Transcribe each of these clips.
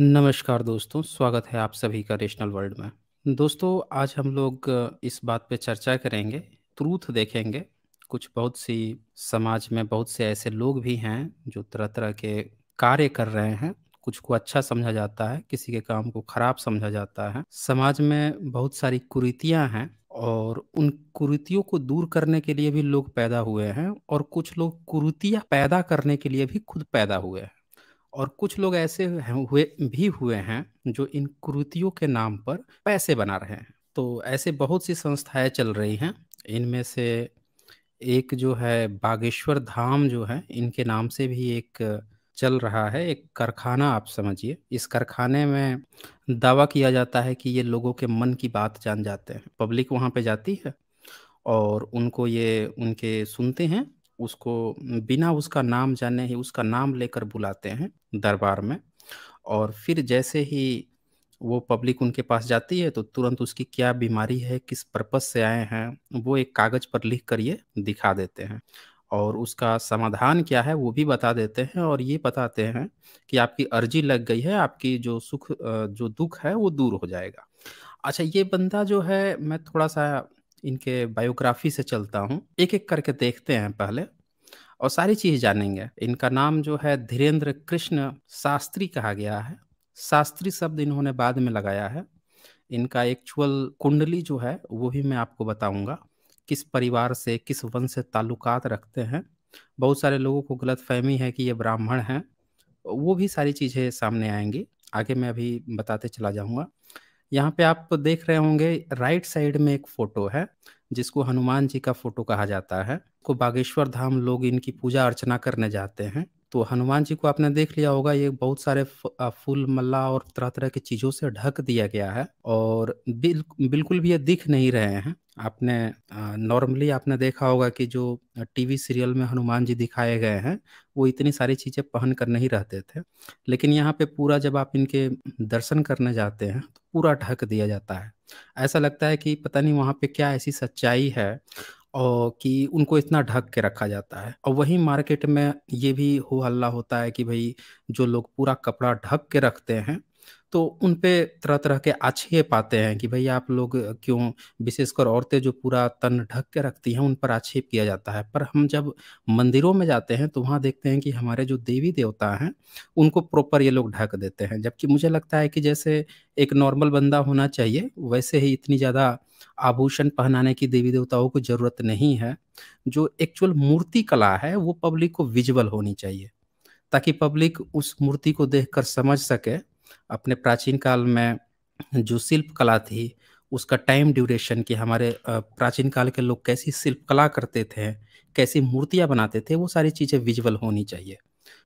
नमस्कार दोस्तों स्वागत है आप सभी का रेशनल वर्ल्ड में दोस्तों आज हम लोग इस बात पे चर्चा करेंगे ट्रूथ देखेंगे कुछ बहुत सी समाज में बहुत से ऐसे लोग भी हैं जो तरह तरह के कार्य कर रहे हैं कुछ को अच्छा समझा जाता है किसी के काम को खराब समझा जाता है समाज में बहुत सारी कुरीतियां हैं और उन कुरीतियों को दूर करने के लिए भी लोग पैदा हुए हैं और कुछ लोग कुरीतियाँ पैदा करने के लिए भी खुद पैदा हुए हैं और कुछ लोग ऐसे हुए भी हुए हैं जो इन कृतियों के नाम पर पैसे बना रहे हैं तो ऐसे बहुत सी संस्थाएं चल रही हैं इनमें से एक जो है बागेश्वर धाम जो है इनके नाम से भी एक चल रहा है एक कारखाना आप समझिए इस कारखाने में दावा किया जाता है कि ये लोगों के मन की बात जान जाते हैं पब्लिक वहाँ पे जाती है और उनको ये उनके सुनते हैं उसको बिना उसका नाम जाने ही उसका नाम लेकर बुलाते हैं दरबार में और फिर जैसे ही वो पब्लिक उनके पास जाती है तो तुरंत उसकी क्या बीमारी है किस पर्पज से आए हैं वो एक कागज पर लिख कर ये दिखा देते हैं और उसका समाधान क्या है वो भी बता देते हैं और ये बताते हैं कि आपकी अर्जी लग गई है आपकी जो सुख जो दुख है वो दूर हो जाएगा अच्छा ये बंदा जो है मैं थोड़ा सा इनके बायोग्राफी से चलता हूँ एक एक करके देखते हैं पहले और सारी चीज़ जानेंगे इनका नाम जो है धीरेन्द्र कृष्ण शास्त्री कहा गया है शास्त्री शब्द इन्होंने बाद में लगाया है इनका एक्चुअल कुंडली जो है वो भी मैं आपको बताऊंगा किस परिवार से किस वंश से ताल्लुकात रखते हैं बहुत सारे लोगों को गलत फहमी है कि ये ब्राह्मण हैं वो भी सारी चीज़ें सामने आएंगी आगे मैं अभी बताते चला जाऊँगा यहाँ पे आप देख रहे होंगे राइट साइड में एक फोटो है जिसको हनुमान जी का फोटो कहा जाता है को बागेश्वर धाम लोग इनकी पूजा अर्चना करने जाते हैं तो हनुमान जी को आपने देख लिया होगा ये बहुत सारे फूल मल्ला और तरह तरह की चीजों से ढक दिया गया है और बिल, बिल्कुल भी ये दिख नहीं रहे हैं आपने नॉर्मली आपने देखा होगा कि जो टीवी सीरियल में हनुमान जी दिखाए गए हैं वो इतनी सारी चीज़ें पहन कर नहीं रहते थे लेकिन यहाँ पे पूरा जब आप इनके दर्शन करने जाते हैं तो पूरा ढक दिया जाता है ऐसा लगता है कि पता नहीं वहाँ पे क्या ऐसी सच्चाई है और कि उनको इतना ढक के रखा जाता है और वहीं मार्केट में ये भी हो हल्ला होता है कि भाई जो लोग पूरा कपड़ा ढक के रखते हैं तो उन पे तरह तरह के आक्षेप पाते हैं कि भाई आप लोग क्यों विशेषकर औरतें जो पूरा तन ढक के रखती हैं उन पर आक्षेप किया जाता है पर हम जब मंदिरों में जाते हैं तो वहाँ देखते हैं कि हमारे जो देवी देवता हैं उनको प्रॉपर ये लोग ढक देते हैं जबकि मुझे लगता है कि जैसे एक नॉर्मल बंदा होना चाहिए वैसे ही इतनी ज़्यादा आभूषण पहनाने की देवी देवताओं को जरूरत नहीं है जो एक्चुअल मूर्ति कला है वो पब्लिक को विजुअल होनी चाहिए ताकि पब्लिक उस मूर्ति को देखकर समझ सके अपने प्राचीन काल में जो शिल्प कला थी उसका टाइम ड्यूरेशन कि हमारे प्राचीन काल के लोग कैसी शिल्पकला करते थे कैसी मूर्तियाँ बनाते थे वो सारी चीज़ें विजुअल होनी चाहिए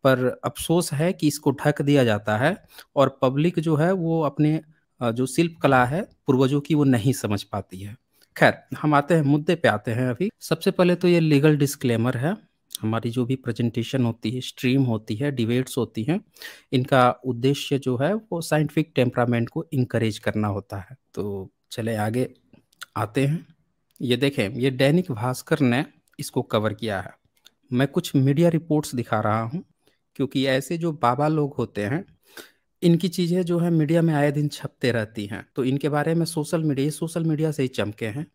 पर अफसोस है कि इसको ढक दिया जाता है और पब्लिक जो है वो अपने जो शिल्पकला है पूर्वजों की वो नहीं समझ पाती है खैर हम आते हैं मुद्दे पे आते हैं अभी सबसे पहले तो ये लीगल डिस्क्लेमर है हमारी जो भी प्रेजेंटेशन होती है स्ट्रीम होती है डिबेट्स होती हैं इनका उद्देश्य जो है वो साइंटिफिक टेम्परामेंट को इंकरेज करना होता है तो चले आगे आते हैं ये देखें ये दैनिक भास्कर ने इसको कवर किया है मैं कुछ मीडिया रिपोर्ट्स दिखा रहा हूँ क्योंकि ऐसे जो बाबा लोग होते हैं इनकी चीज़ें जो है मीडिया में आए दिन छपते रहती हैं तो इनके बारे में सोशल मीडिया सोशल मीडिया से ही चमके हैं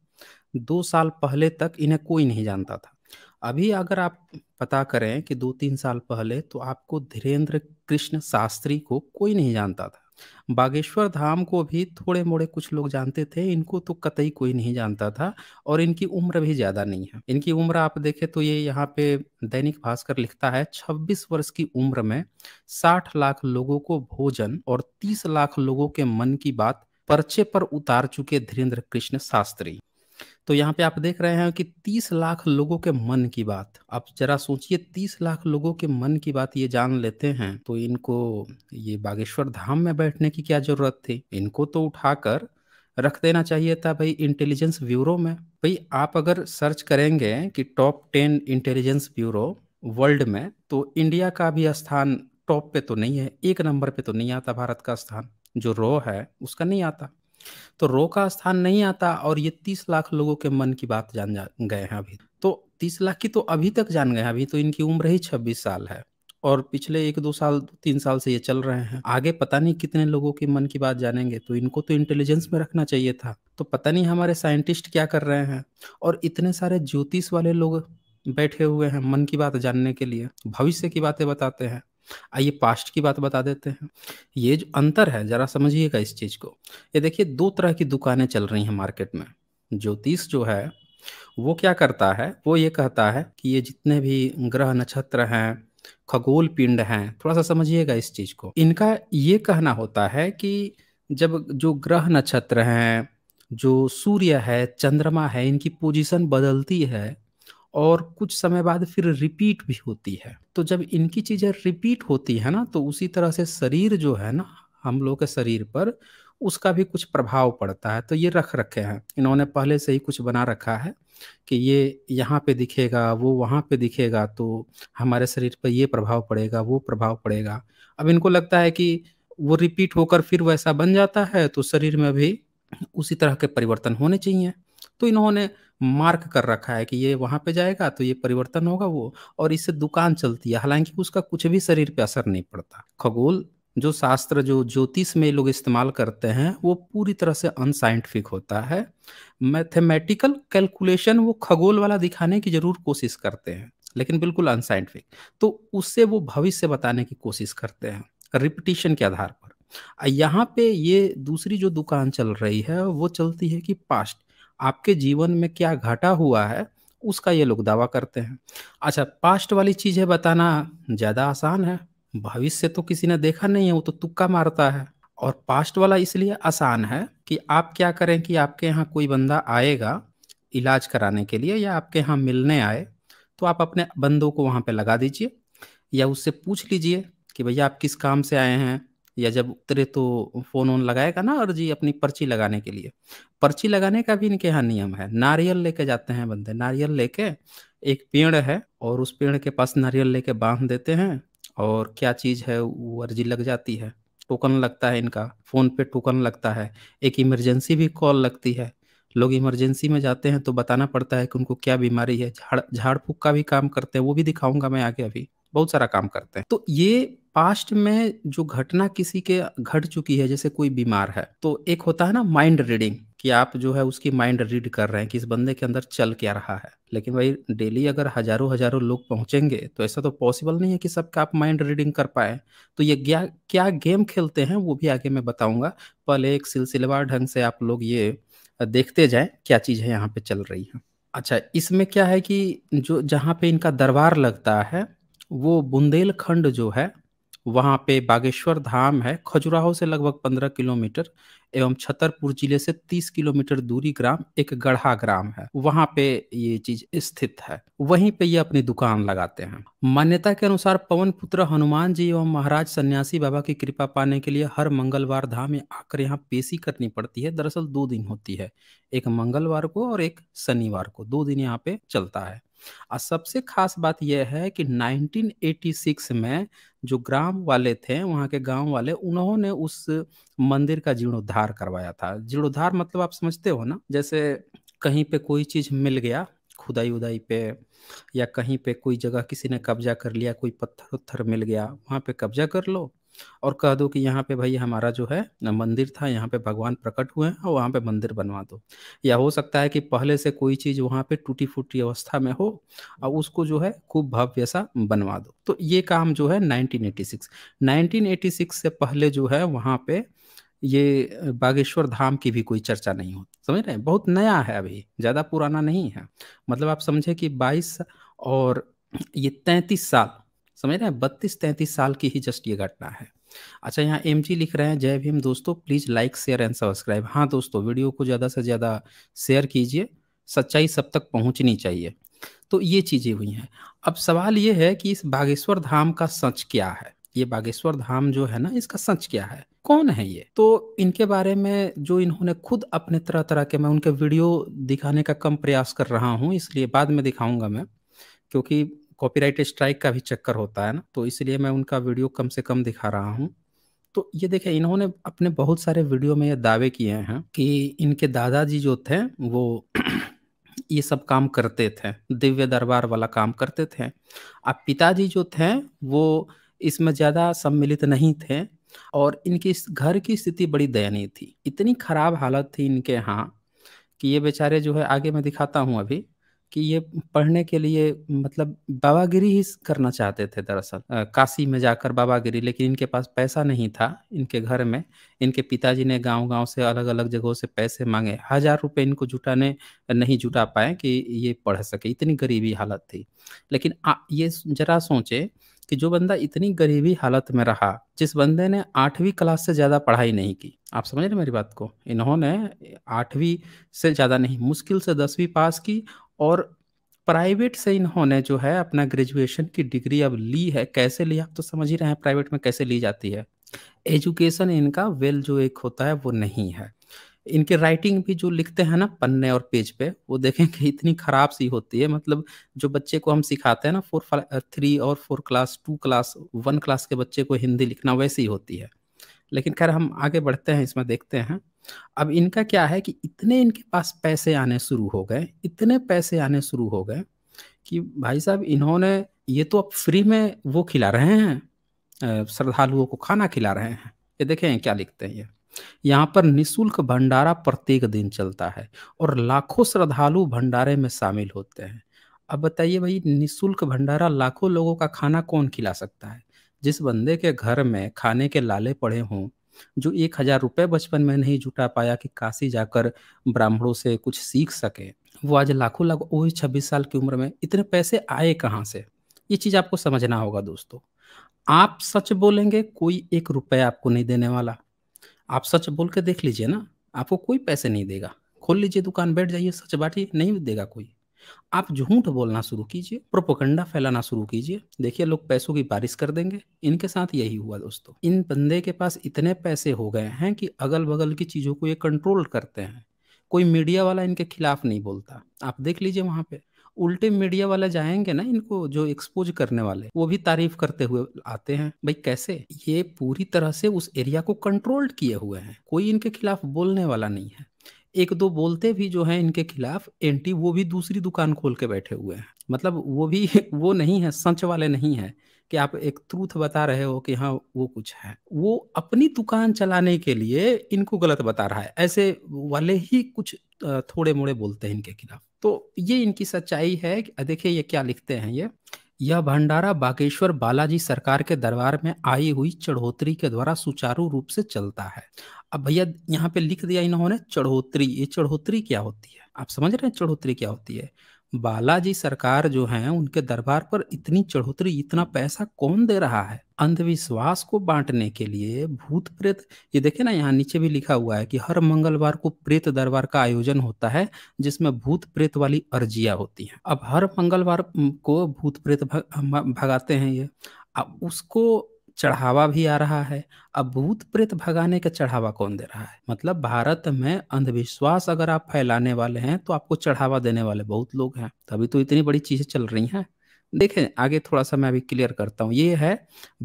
दो साल पहले तक इन्हें कोई नहीं जानता था अभी अगर आप पता करें कि दो तीन साल पहले तो आपको धीरेन्द्र कृष्ण शास्त्री को कोई नहीं जानता था बागेश्वर धाम को भी थोड़े मोड़े कुछ लोग जानते थे इनको तो कतई कोई नहीं जानता था और इनकी उम्र भी ज़्यादा नहीं है इनकी उम्र आप देखें तो ये यहाँ पे दैनिक भास्कर लिखता है 26 वर्ष की उम्र में 60 लाख लोगों को भोजन और 30 लाख लोगों के मन की बात पर्चे पर उतार चुके धीरेन्द्र कृष्ण शास्त्री तो यहाँ पे आप देख रहे हैं कि 30 लाख लोगों के मन की बात आप जरा सोचिए 30 लाख लोगों के मन की बात ये जान लेते हैं तो इनको ये बागेश्वर धाम में बैठने की क्या जरूरत थी इनको तो उठाकर रख देना चाहिए था भाई इंटेलिजेंस ब्यूरो में भाई आप अगर सर्च करेंगे कि top ten intelligence bureau world में तो इंडिया का भी स्थान टॉप पे तो नहीं है एक नंबर पे तो नहीं आता भारत का स्थान जो रो है उसका नहीं आता तो रो का स्थान नहीं आता और ये तीस लाख लोगों के मन की बात जान जा गए हैं अभी तो तीस लाख की तो अभी तक जान गए हैं अभी तो इनकी उम्र ही छब्बीस साल है और पिछले एक दो साल तीन साल से ये चल रहे हैं आगे पता नहीं कितने लोगों के मन की बात जानेंगे तो इनको तो इंटेलिजेंस में रखना चाहिए था तो पता नहीं हमारे साइंटिस्ट क्या कर रहे हैं और इतने सारे ज्योतिष वाले लोग बैठे हुए हैं मन की बात जानने के लिए भविष्य की बातें बताते हैं आइए पास्ट की बात बता देते हैं ये जो अंतर है जरा समझिएगा इस चीज़ को ये देखिए दो तरह की दुकानें चल रही हैं मार्केट में ज्योतिष जो है वो क्या करता है वो ये कहता है कि ये जितने भी ग्रह नक्षत्र हैं खगोल पिंड हैं थोड़ा सा समझिएगा इस चीज़ को इनका ये कहना होता है कि जब जो ग्रह नक्षत्र हैं जो सूर्य है चंद्रमा है इनकी पोजीशन बदलती है और कुछ समय बाद फिर रिपीट भी होती है तो जब इनकी चीज़ें रिपीट होती है ना तो उसी तरह से शरीर जो है ना हम लोग के शरीर पर उसका भी कुछ प्रभाव पड़ता है तो ये रख रखे हैं इन्होंने पहले से ही कुछ बना रखा है कि ये यहाँ पे दिखेगा वो वहाँ पे दिखेगा तो हमारे शरीर पर ये प्रभाव पड़ेगा वो प्रभाव पड़ेगा अब इनको लगता है कि वो रिपीट होकर फिर वैसा बन जाता है तो शरीर में भी उसी तरह के परिवर्तन होने चाहिए तो इन्होंने मार्क कर रखा है कि ये वहाँ पे जाएगा तो ये परिवर्तन होगा वो और इससे दुकान चलती है हालांकि उसका कुछ भी शरीर पे असर नहीं पड़ता खगोल जो शास्त्र जो ज्योतिष में लोग इस्तेमाल करते हैं वो पूरी तरह से अनसाइंटिफिक होता है मैथमेटिकल कैलकुलेशन वो खगोल वाला दिखाने की जरूर कोशिश करते हैं लेकिन बिल्कुल अनसाइंटिफिक तो उससे वो भविष्य बताने की कोशिश करते हैं रिपीटिशन के आधार पर यहाँ पे ये दूसरी जो दुकान चल रही है वो चलती है कि पास्ट आपके जीवन में क्या घाटा हुआ है उसका ये लोग दावा करते हैं अच्छा पास्ट वाली चीज़ें बताना ज़्यादा आसान है भविष्य तो किसी ने देखा नहीं है वो तो तुक्का मारता है और पास्ट वाला इसलिए आसान है कि आप क्या करें कि आपके यहाँ कोई बंदा आएगा इलाज कराने के लिए या आपके यहाँ मिलने आए तो आप अपने बंदों को वहाँ पे लगा दीजिए या उससे पूछ लीजिए कि भैया आप किस काम से आए हैं या जब उतरे तो फोन ऑन लगाएगा ना अर्जी अपनी पर्ची लगाने के लिए पर्ची लगाने का भी इनके यहाँ नियम है नारियल लेके जाते हैं बंदे नारियल लेके एक पेड़ है और उस पेड़ के पास नारियल लेके बांध देते हैं और क्या चीज़ है वो अर्जी लग जाती है टोकन लगता है इनका फ़ोन पे टोकन लगता है एक इमरजेंसी भी कॉल लगती है लोग इमरजेंसी में जाते हैं तो बताना पड़ता है कि उनको क्या बीमारी है झाड़ झाड़ फूक का भी काम करते हैं वो भी दिखाऊंगा मैं आगे अभी बहुत सारा काम करते हैं तो ये पास्ट में जो घटना किसी के घट चुकी है जैसे कोई बीमार है तो एक होता है ना माइंड रीडिंग कि आप जो है उसकी माइंड रीड कर रहे हैं कि इस बंदे के अंदर चल क्या रहा है लेकिन भाई डेली अगर हजारों हजारों लोग पहुंचेंगे तो ऐसा तो पॉसिबल नहीं है कि सबका आप माइंड रीडिंग कर पाए तो ये क्या क्या गेम खेलते हैं वो भी आगे मैं बताऊंगा पहले एक सिलसिलेवार ढंग से आप लोग ये देखते जाएं क्या चीज़ है यहाँ पे चल रही है अच्छा इसमें क्या है कि जो जहाँ पे इनका दरबार लगता है वो बुंदेलखंड जो है वहाँ पे बागेश्वर धाम है खजुराहो से लगभग पंद्रह किलोमीटर एवं छतरपुर जिले से तीस किलोमीटर दूरी ग्राम एक गढ़ा ग्राम है वहाँ पे ये चीज स्थित है वहीं पे ये अपनी दुकान लगाते हैं मान्यता के अनुसार पवन पुत्र हनुमान जी एवं महाराज सन्यासी बाबा की कृपा पाने के लिए हर मंगलवार धाम में आकर यहाँ पेशी करनी पड़ती है दरअसल दो दिन होती है एक मंगलवार को और एक शनिवार को दो दिन यहाँ पे चलता है और सबसे खास बात यह है कि 1986 में जो ग्राम वाले थे वहाँ के गांव वाले उन्होंने उस मंदिर का जीर्णोद्धार करवाया था जीर्णोद्धार मतलब आप समझते हो ना जैसे कहीं पे कोई चीज़ मिल गया खुदाई उदाई पे या कहीं पे कोई जगह किसी ने कब्जा कर लिया कोई पत्थर उत्थर मिल गया वहाँ पे कब्जा कर लो और कह दो कि यहाँ पे भाई हमारा जो है मंदिर था यहाँ पे भगवान प्रकट हुए हैं और वहाँ पे मंदिर बनवा दो या हो सकता है कि पहले से कोई चीज़ वहाँ पे टूटी फूटी अवस्था में हो और उसको जो है खूब भव्य सा बनवा दो तो ये काम जो है 1986 1986 से पहले जो है वहाँ पे ये बागेश्वर धाम की भी कोई चर्चा नहीं होती समझ रहे हैं बहुत नया है अभी ज़्यादा पुराना नहीं है मतलब आप समझे कि बाईस और ये तैंतीस साल समझ रहे हैं बत्तीस तैंतीस साल की ही जस्ट ये घटना है अच्छा यहाँ एम जी लिख रहे हैं जय भीम दोस्तों please like share and subscribe हाँ दोस्तों वीडियो को ज़्यादा से ज़्यादा शेयर कीजिए सच्चाई सब तक पहुँचनी चाहिए तो ये चीज़ें हुई हैं अब सवाल ये है कि इस बागेश्वर धाम का सच क्या है ये बागेश्वर धाम जो है ना इसका सच क्या है कौन है ये तो इनके बारे में जो इन्होंने खुद अपने तरह तरह के मैं उनके वीडियो दिखाने का कम प्रयास कर रहा हूँ इसलिए बाद में दिखाऊंगा मैं क्योंकि कॉपीराइट स्ट्राइक का भी चक्कर होता है ना तो इसलिए मैं उनका वीडियो कम से कम दिखा रहा हूँ तो ये देखें इन्होंने अपने बहुत सारे वीडियो में ये दावे किए हैं कि इनके दादाजी जो थे वो ये सब काम करते थे दिव्य दरबार वाला काम करते थे अब पिताजी जो थे वो इसमें ज़्यादा सम्मिलित नहीं थे और इनकी घर की स्थिति बड़ी दयनीय थी इतनी खराब हालत थी इनके यहाँ कि ये बेचारे जो है आगे मैं दिखाता हूँ अभी कि ये पढ़ने के लिए मतलब बाबागिरी ही करना चाहते थे दरअसल काशी में जाकर बाबागिरी लेकिन इनके पास पैसा नहीं था इनके घर में इनके पिताजी ने गांव गांव से अलग अलग जगहों से पैसे मांगे हजार रुपए इनको जुटाने नहीं जुटा पाए कि ये पढ़ सके इतनी गरीबी हालत थी लेकिन आ, ये जरा सोचे कि जो बंदा इतनी गरीबी हालत में रहा जिस बंदे ने आठवीं क्लास से ज़्यादा पढ़ाई नहीं की आप समझ रहे मेरी बात को इन्होंने आठवीं से ज़्यादा नहीं मुश्किल से दसवीं पास की और प्राइवेट से इन्होंने जो है अपना ग्रेजुएशन की डिग्री अब ली है कैसे ली आप तो समझ ही रहे हैं प्राइवेट में कैसे ली जाती है एजुकेशन इनका वेल जो एक होता है वो नहीं है इनके राइटिंग भी जो लिखते हैं ना पन्ने और पेज पे वो देखें कि इतनी खराब सी होती है मतलब जो बच्चे को हम सिखाते हैं ना फोर थ्री uh, और four class two class one class के बच्चे को हिंदी लिखना वैसी ही होती है लेकिन खैर हम आगे बढ़ते हैं इसमें देखते हैं अब इनका क्या है कि इतने इनके पास पैसे आने शुरू हो गए इतने पैसे आने शुरू हो गए कि भाई साहब इन्होंने ये तो अब फ्री में वो खिला रहे हैं श्रद्धालुओं को खाना खिला रहे हैं ये देखें क्या लिखते हैं ये यहाँ पर निशुल्क भंडारा प्रत्येक दिन चलता है और लाखों श्रद्धालु भंडारे में शामिल होते हैं अब बताइए भाई निशुल्क भंडारा लाखों लोगों का खाना कौन खिला सकता है जिस बंदे के घर में खाने के लाले पड़े हों जो एक हजार रुपये बचपन में नहीं जुटा पाया कि काशी जाकर ब्राह्मणों से कुछ सीख सके वो आज लाखों लाखों वही छब्बीस साल की उम्र में इतने पैसे आए कहाँ से ये चीज़ आपको समझना होगा दोस्तों आप सच बोलेंगे कोई एक रुपया आपको नहीं देने वाला आप सच बोल के देख लीजिए ना आपको कोई पैसे नहीं देगा खोल लीजिए दुकान बैठ जाइए सच बाटी नहीं देगा कोई आप झूठ बोलना शुरू कीजिए प्रोपोकंडा फैलाना शुरू कीजिए देखिए लोग पैसों की बारिश कर देंगे इनके साथ यही हुआ दोस्तों इन बंदे के पास इतने पैसे हो गए हैं कि अगल बगल की चीज़ों को ये कंट्रोल करते हैं कोई मीडिया वाला इनके खिलाफ नहीं बोलता आप देख लीजिए वहां पे उल्टे मीडिया वाले जाएंगे ना इनको जो एक्सपोज करने वाले वो भी तारीफ करते हुए आते हैं भाई कैसे ये पूरी तरह से उस एरिया को कंट्रोल्ड किए हुए हैं कोई इनके खिलाफ बोलने वाला नहीं है एक दो बोलते भी जो है इनके खिलाफ एंटी वो भी दूसरी दुकान खोल के बैठे हुए हैं मतलब वो भी वो नहीं है सच वाले नहीं है कि आप एक ट्रूथ बता रहे हो कि हाँ वो कुछ है वो अपनी दुकान चलाने के लिए इनको गलत बता रहा है ऐसे वाले ही कुछ थोड़े मोड़े बोलते हैं इनके खिलाफ तो ये इनकी सच्चाई है देखिए ये क्या लिखते हैं ये यह भंडारा बागेश्वर बालाजी सरकार के दरबार में आई हुई चढ़ोतरी के द्वारा सुचारू रूप से चलता है अब भैया यहाँ पे लिख दिया इन्होंने चढ़ोतरी ये चढ़ोतरी क्या होती है आप समझ रहे हैं चढ़ोतरी क्या होती है बालाजी सरकार जो है उनके दरबार पर इतनी चढ़ोतरी इतना पैसा कौन दे रहा है अंधविश्वास को बांटने के लिए भूत प्रेत ये देखे ना यहाँ नीचे भी लिखा हुआ है कि हर मंगलवार को प्रेत दरबार का आयोजन होता है जिसमें भूत प्रेत वाली अर्जिया होती है अब हर मंगलवार को भूत प्रेत भगाते हैं ये अब उसको चढ़ावा भी आ रहा है अब भूत प्रेत भगाने का चढ़ावा कौन दे रहा है मतलब भारत में अंधविश्वास अगर आप फैलाने वाले हैं तो आपको चढ़ावा देने वाले बहुत लोग हैं तभी तो इतनी बड़ी चीजें चल रही हैं देखें आगे थोड़ा सा मैं अभी क्लियर करता हूँ ये है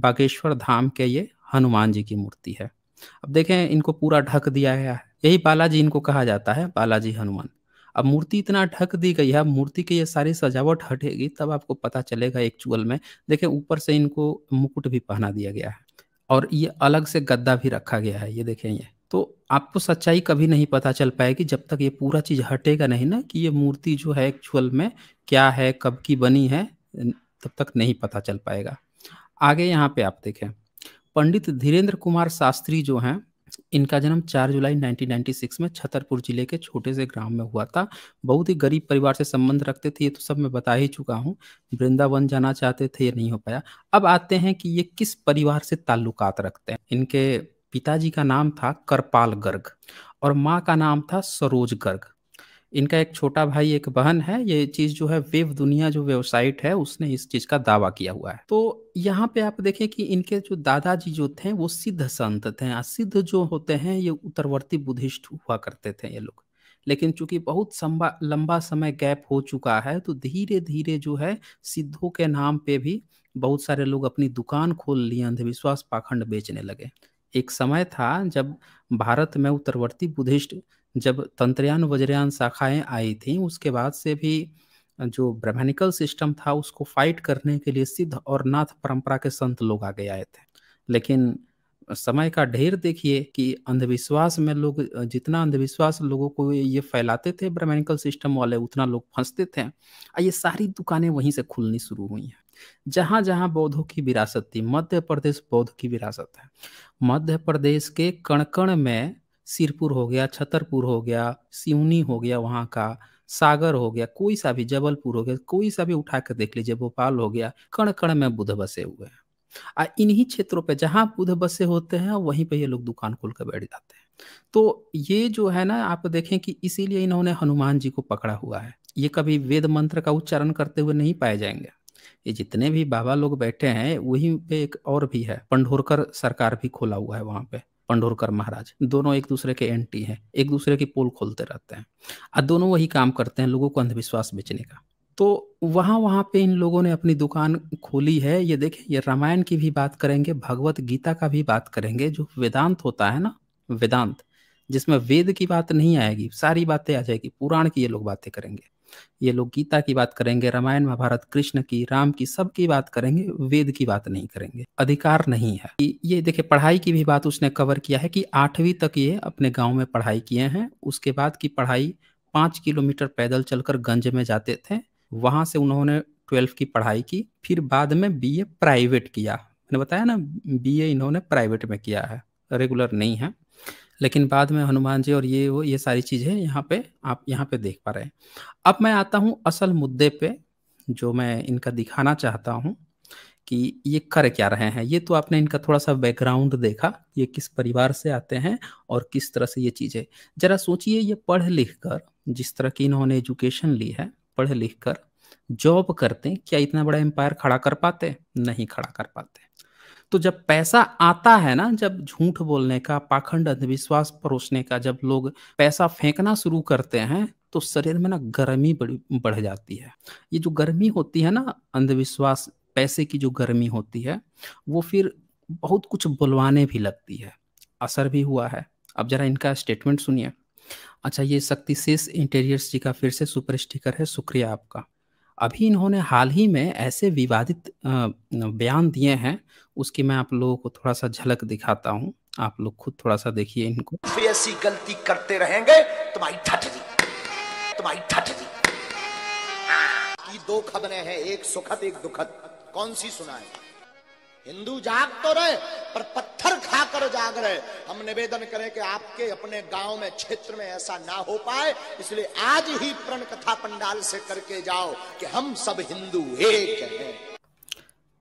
बागेश्वर धाम के ये हनुमान जी की मूर्ति है अब देखें इनको पूरा ढक दिया गया है यही बालाजी इनको कहा जाता है बालाजी हनुमान अब मूर्ति इतना ढक दी गई है मूर्ति की ये सारी सजावट हटेगी तब आपको पता चलेगा एक्चुअल में देखिए ऊपर से इनको मुकुट भी पहना दिया गया है और ये अलग से गद्दा भी रखा गया है ये देखें ये तो आपको सच्चाई कभी नहीं पता चल पाएगी जब तक ये पूरा चीज़ हटेगा नहीं ना कि ये मूर्ति जो है एक्चुअल में क्या है कब की बनी है तब तक नहीं पता चल पाएगा आगे यहाँ पे आप देखें पंडित धीरेन्द्र कुमार शास्त्री जो हैं इनका जन्म 4 जुलाई 1996 में छतरपुर जिले के छोटे से ग्राम में हुआ था बहुत ही गरीब परिवार से संबंध रखते थे ये तो सब मैं बता ही चुका हूँ वृंदावन जाना चाहते थे ये नहीं हो पाया अब आते हैं कि ये किस परिवार से ताल्लुकात रखते हैं इनके पिताजी का नाम था करपाल गर्ग और माँ का नाम था सरोज गर्ग इनका एक छोटा भाई एक बहन है ये चीज जो है वेव दुनिया जो वेबसाइट है उसने इस चीज का दावा किया हुआ है तो यहाँ पे आप देखें कि इनके जो दादाजी जो थे वो सिद्ध संत थे सिद्ध जो होते हैं ये उत्तरवर्ती बुद्धिस्ट हुआ करते थे ये लोग लेकिन चूंकि बहुत संबा, लंबा समय गैप हो चुका है तो धीरे धीरे जो है सिद्धों के नाम पे भी बहुत सारे लोग अपनी दुकान खोल लिए अंधविश्वास पाखंड बेचने लगे एक समय था जब भारत में उत्तरवर्ती बुद्धिस्ट जब तंत्रयान वज्रयान शाखाएं आई थी उसके बाद से भी जो ब्रह्मनिकल सिस्टम था उसको फाइट करने के लिए सिद्ध और नाथ परंपरा के संत लोग आगे आए थे लेकिन समय का ढेर देखिए कि अंधविश्वास में लोग जितना अंधविश्वास लोगों को ये फैलाते थे ब्राह्मणिकल सिस्टम वाले उतना लोग फंसते थे और ये सारी दुकानें वहीं से खुलनी शुरू हुई हैं जहां जहां बौद्धों की विरासत थी मध्य प्रदेश बौद्ध की विरासत है मध्य प्रदेश के कणकण में सिरपुर हो गया छतरपुर हो गया सिवनी हो गया वहाँ का सागर हो गया कोई सा भी जबलपुर हो गया कोई सा भी उठा कर देख लीजिए भोपाल हो गया कण कण में बुध बसे हुए हैं और इन्हीं क्षेत्रों पे जहाँ बुध बसे होते हैं वहीं पे ये लोग दुकान खोल कर बैठ जाते हैं तो ये जो है ना आप देखें कि इसीलिए इन्होंने हनुमान जी को पकड़ा हुआ है ये कभी वेद मंत्र का उच्चारण करते हुए नहीं पाए जाएंगे ये जितने भी बाबा लोग बैठे हैं वहीं पे एक और भी है पंडोरकर सरकार भी खोला हुआ है वहां पे पंडोरकर महाराज दोनों एक दूसरे के एंटी हैं एक दूसरे की पोल खोलते रहते हैं और दोनों वही काम करते हैं लोगों को अंधविश्वास बेचने का तो वहाँ वहाँ पे इन लोगों ने अपनी दुकान खोली है ये देखें ये रामायण की भी बात करेंगे भगवत गीता का भी बात करेंगे जो वेदांत होता है ना वेदांत जिसमें वेद की बात नहीं आएगी सारी बातें आ जाएगी पुराण की ये लोग बातें करेंगे ये लोग गीता की बात करेंगे रामायण महाभारत कृष्ण की राम की सब की बात करेंगे वेद की बात नहीं करेंगे अधिकार नहीं है ये देखिए पढ़ाई की भी बात उसने कवर किया है कि आठवीं तक ये अपने गाँव में पढ़ाई किए हैं उसके बाद की पढ़ाई पांच किलोमीटर पैदल चलकर गंज में जाते थे वहां से उन्होंने ट्वेल्थ की पढ़ाई की फिर बाद में बी प्राइवेट किया मैंने बताया ना बी इन्होंने प्राइवेट में किया है रेगुलर नहीं है लेकिन बाद में हनुमान जी और ये वो ये सारी चीज़ें यहाँ पे आप यहाँ पे देख पा रहे हैं अब मैं आता हूँ असल मुद्दे पे जो मैं इनका दिखाना चाहता हूँ कि ये कर क्या रहे हैं ये तो आपने इनका थोड़ा सा बैकग्राउंड देखा ये किस परिवार से आते हैं और किस तरह से ये चीज़ें ज़रा सोचिए ये पढ़ लिख कर जिस तरह की इन्होंने एजुकेशन ली है पढ़ लिख कर जॉब करते क्या इतना बड़ा एम्पायर खड़ा कर पाते नहीं खड़ा कर पाते तो जब पैसा आता है ना जब झूठ बोलने का पाखंड अंधविश्वास परोसने का जब लोग पैसा फेंकना शुरू करते हैं तो शरीर में ना गर्मी बढ़ बढ़ जाती है ये जो गर्मी होती है ना अंधविश्वास पैसे की जो गर्मी होती है वो फिर बहुत कुछ बुलवाने भी लगती है असर भी हुआ है अब जरा इनका स्टेटमेंट सुनिए अच्छा ये शक्ति शेष इंटीरियर्स जी का फिर से सुपर स्टिकर है शुक्रिया आपका अभी इन्होंने हाल ही में ऐसे विवादित बयान दिए हैं उसकी मैं आप लोगों को थोड़ा सा झलक दिखाता हूँ आप लोग खुद थोड़ा सा देखिए इनको ऐसी गलती करते रहेंगे तुम्हारी ठटरी तुम्हारी ठटरी दो खबरें हैं एक सुखद एक दुखद कौन सी सुना है हिंदू जाग तो रहे पर पत्थर खाकर जाग रहे हम निवेदन करें कि आपके अपने गांव में क्षेत्र में ऐसा ना हो पाए इसलिए आज ही प्रण कथा पंडाल से करके जाओ कि हम सब हिंदू एक हैं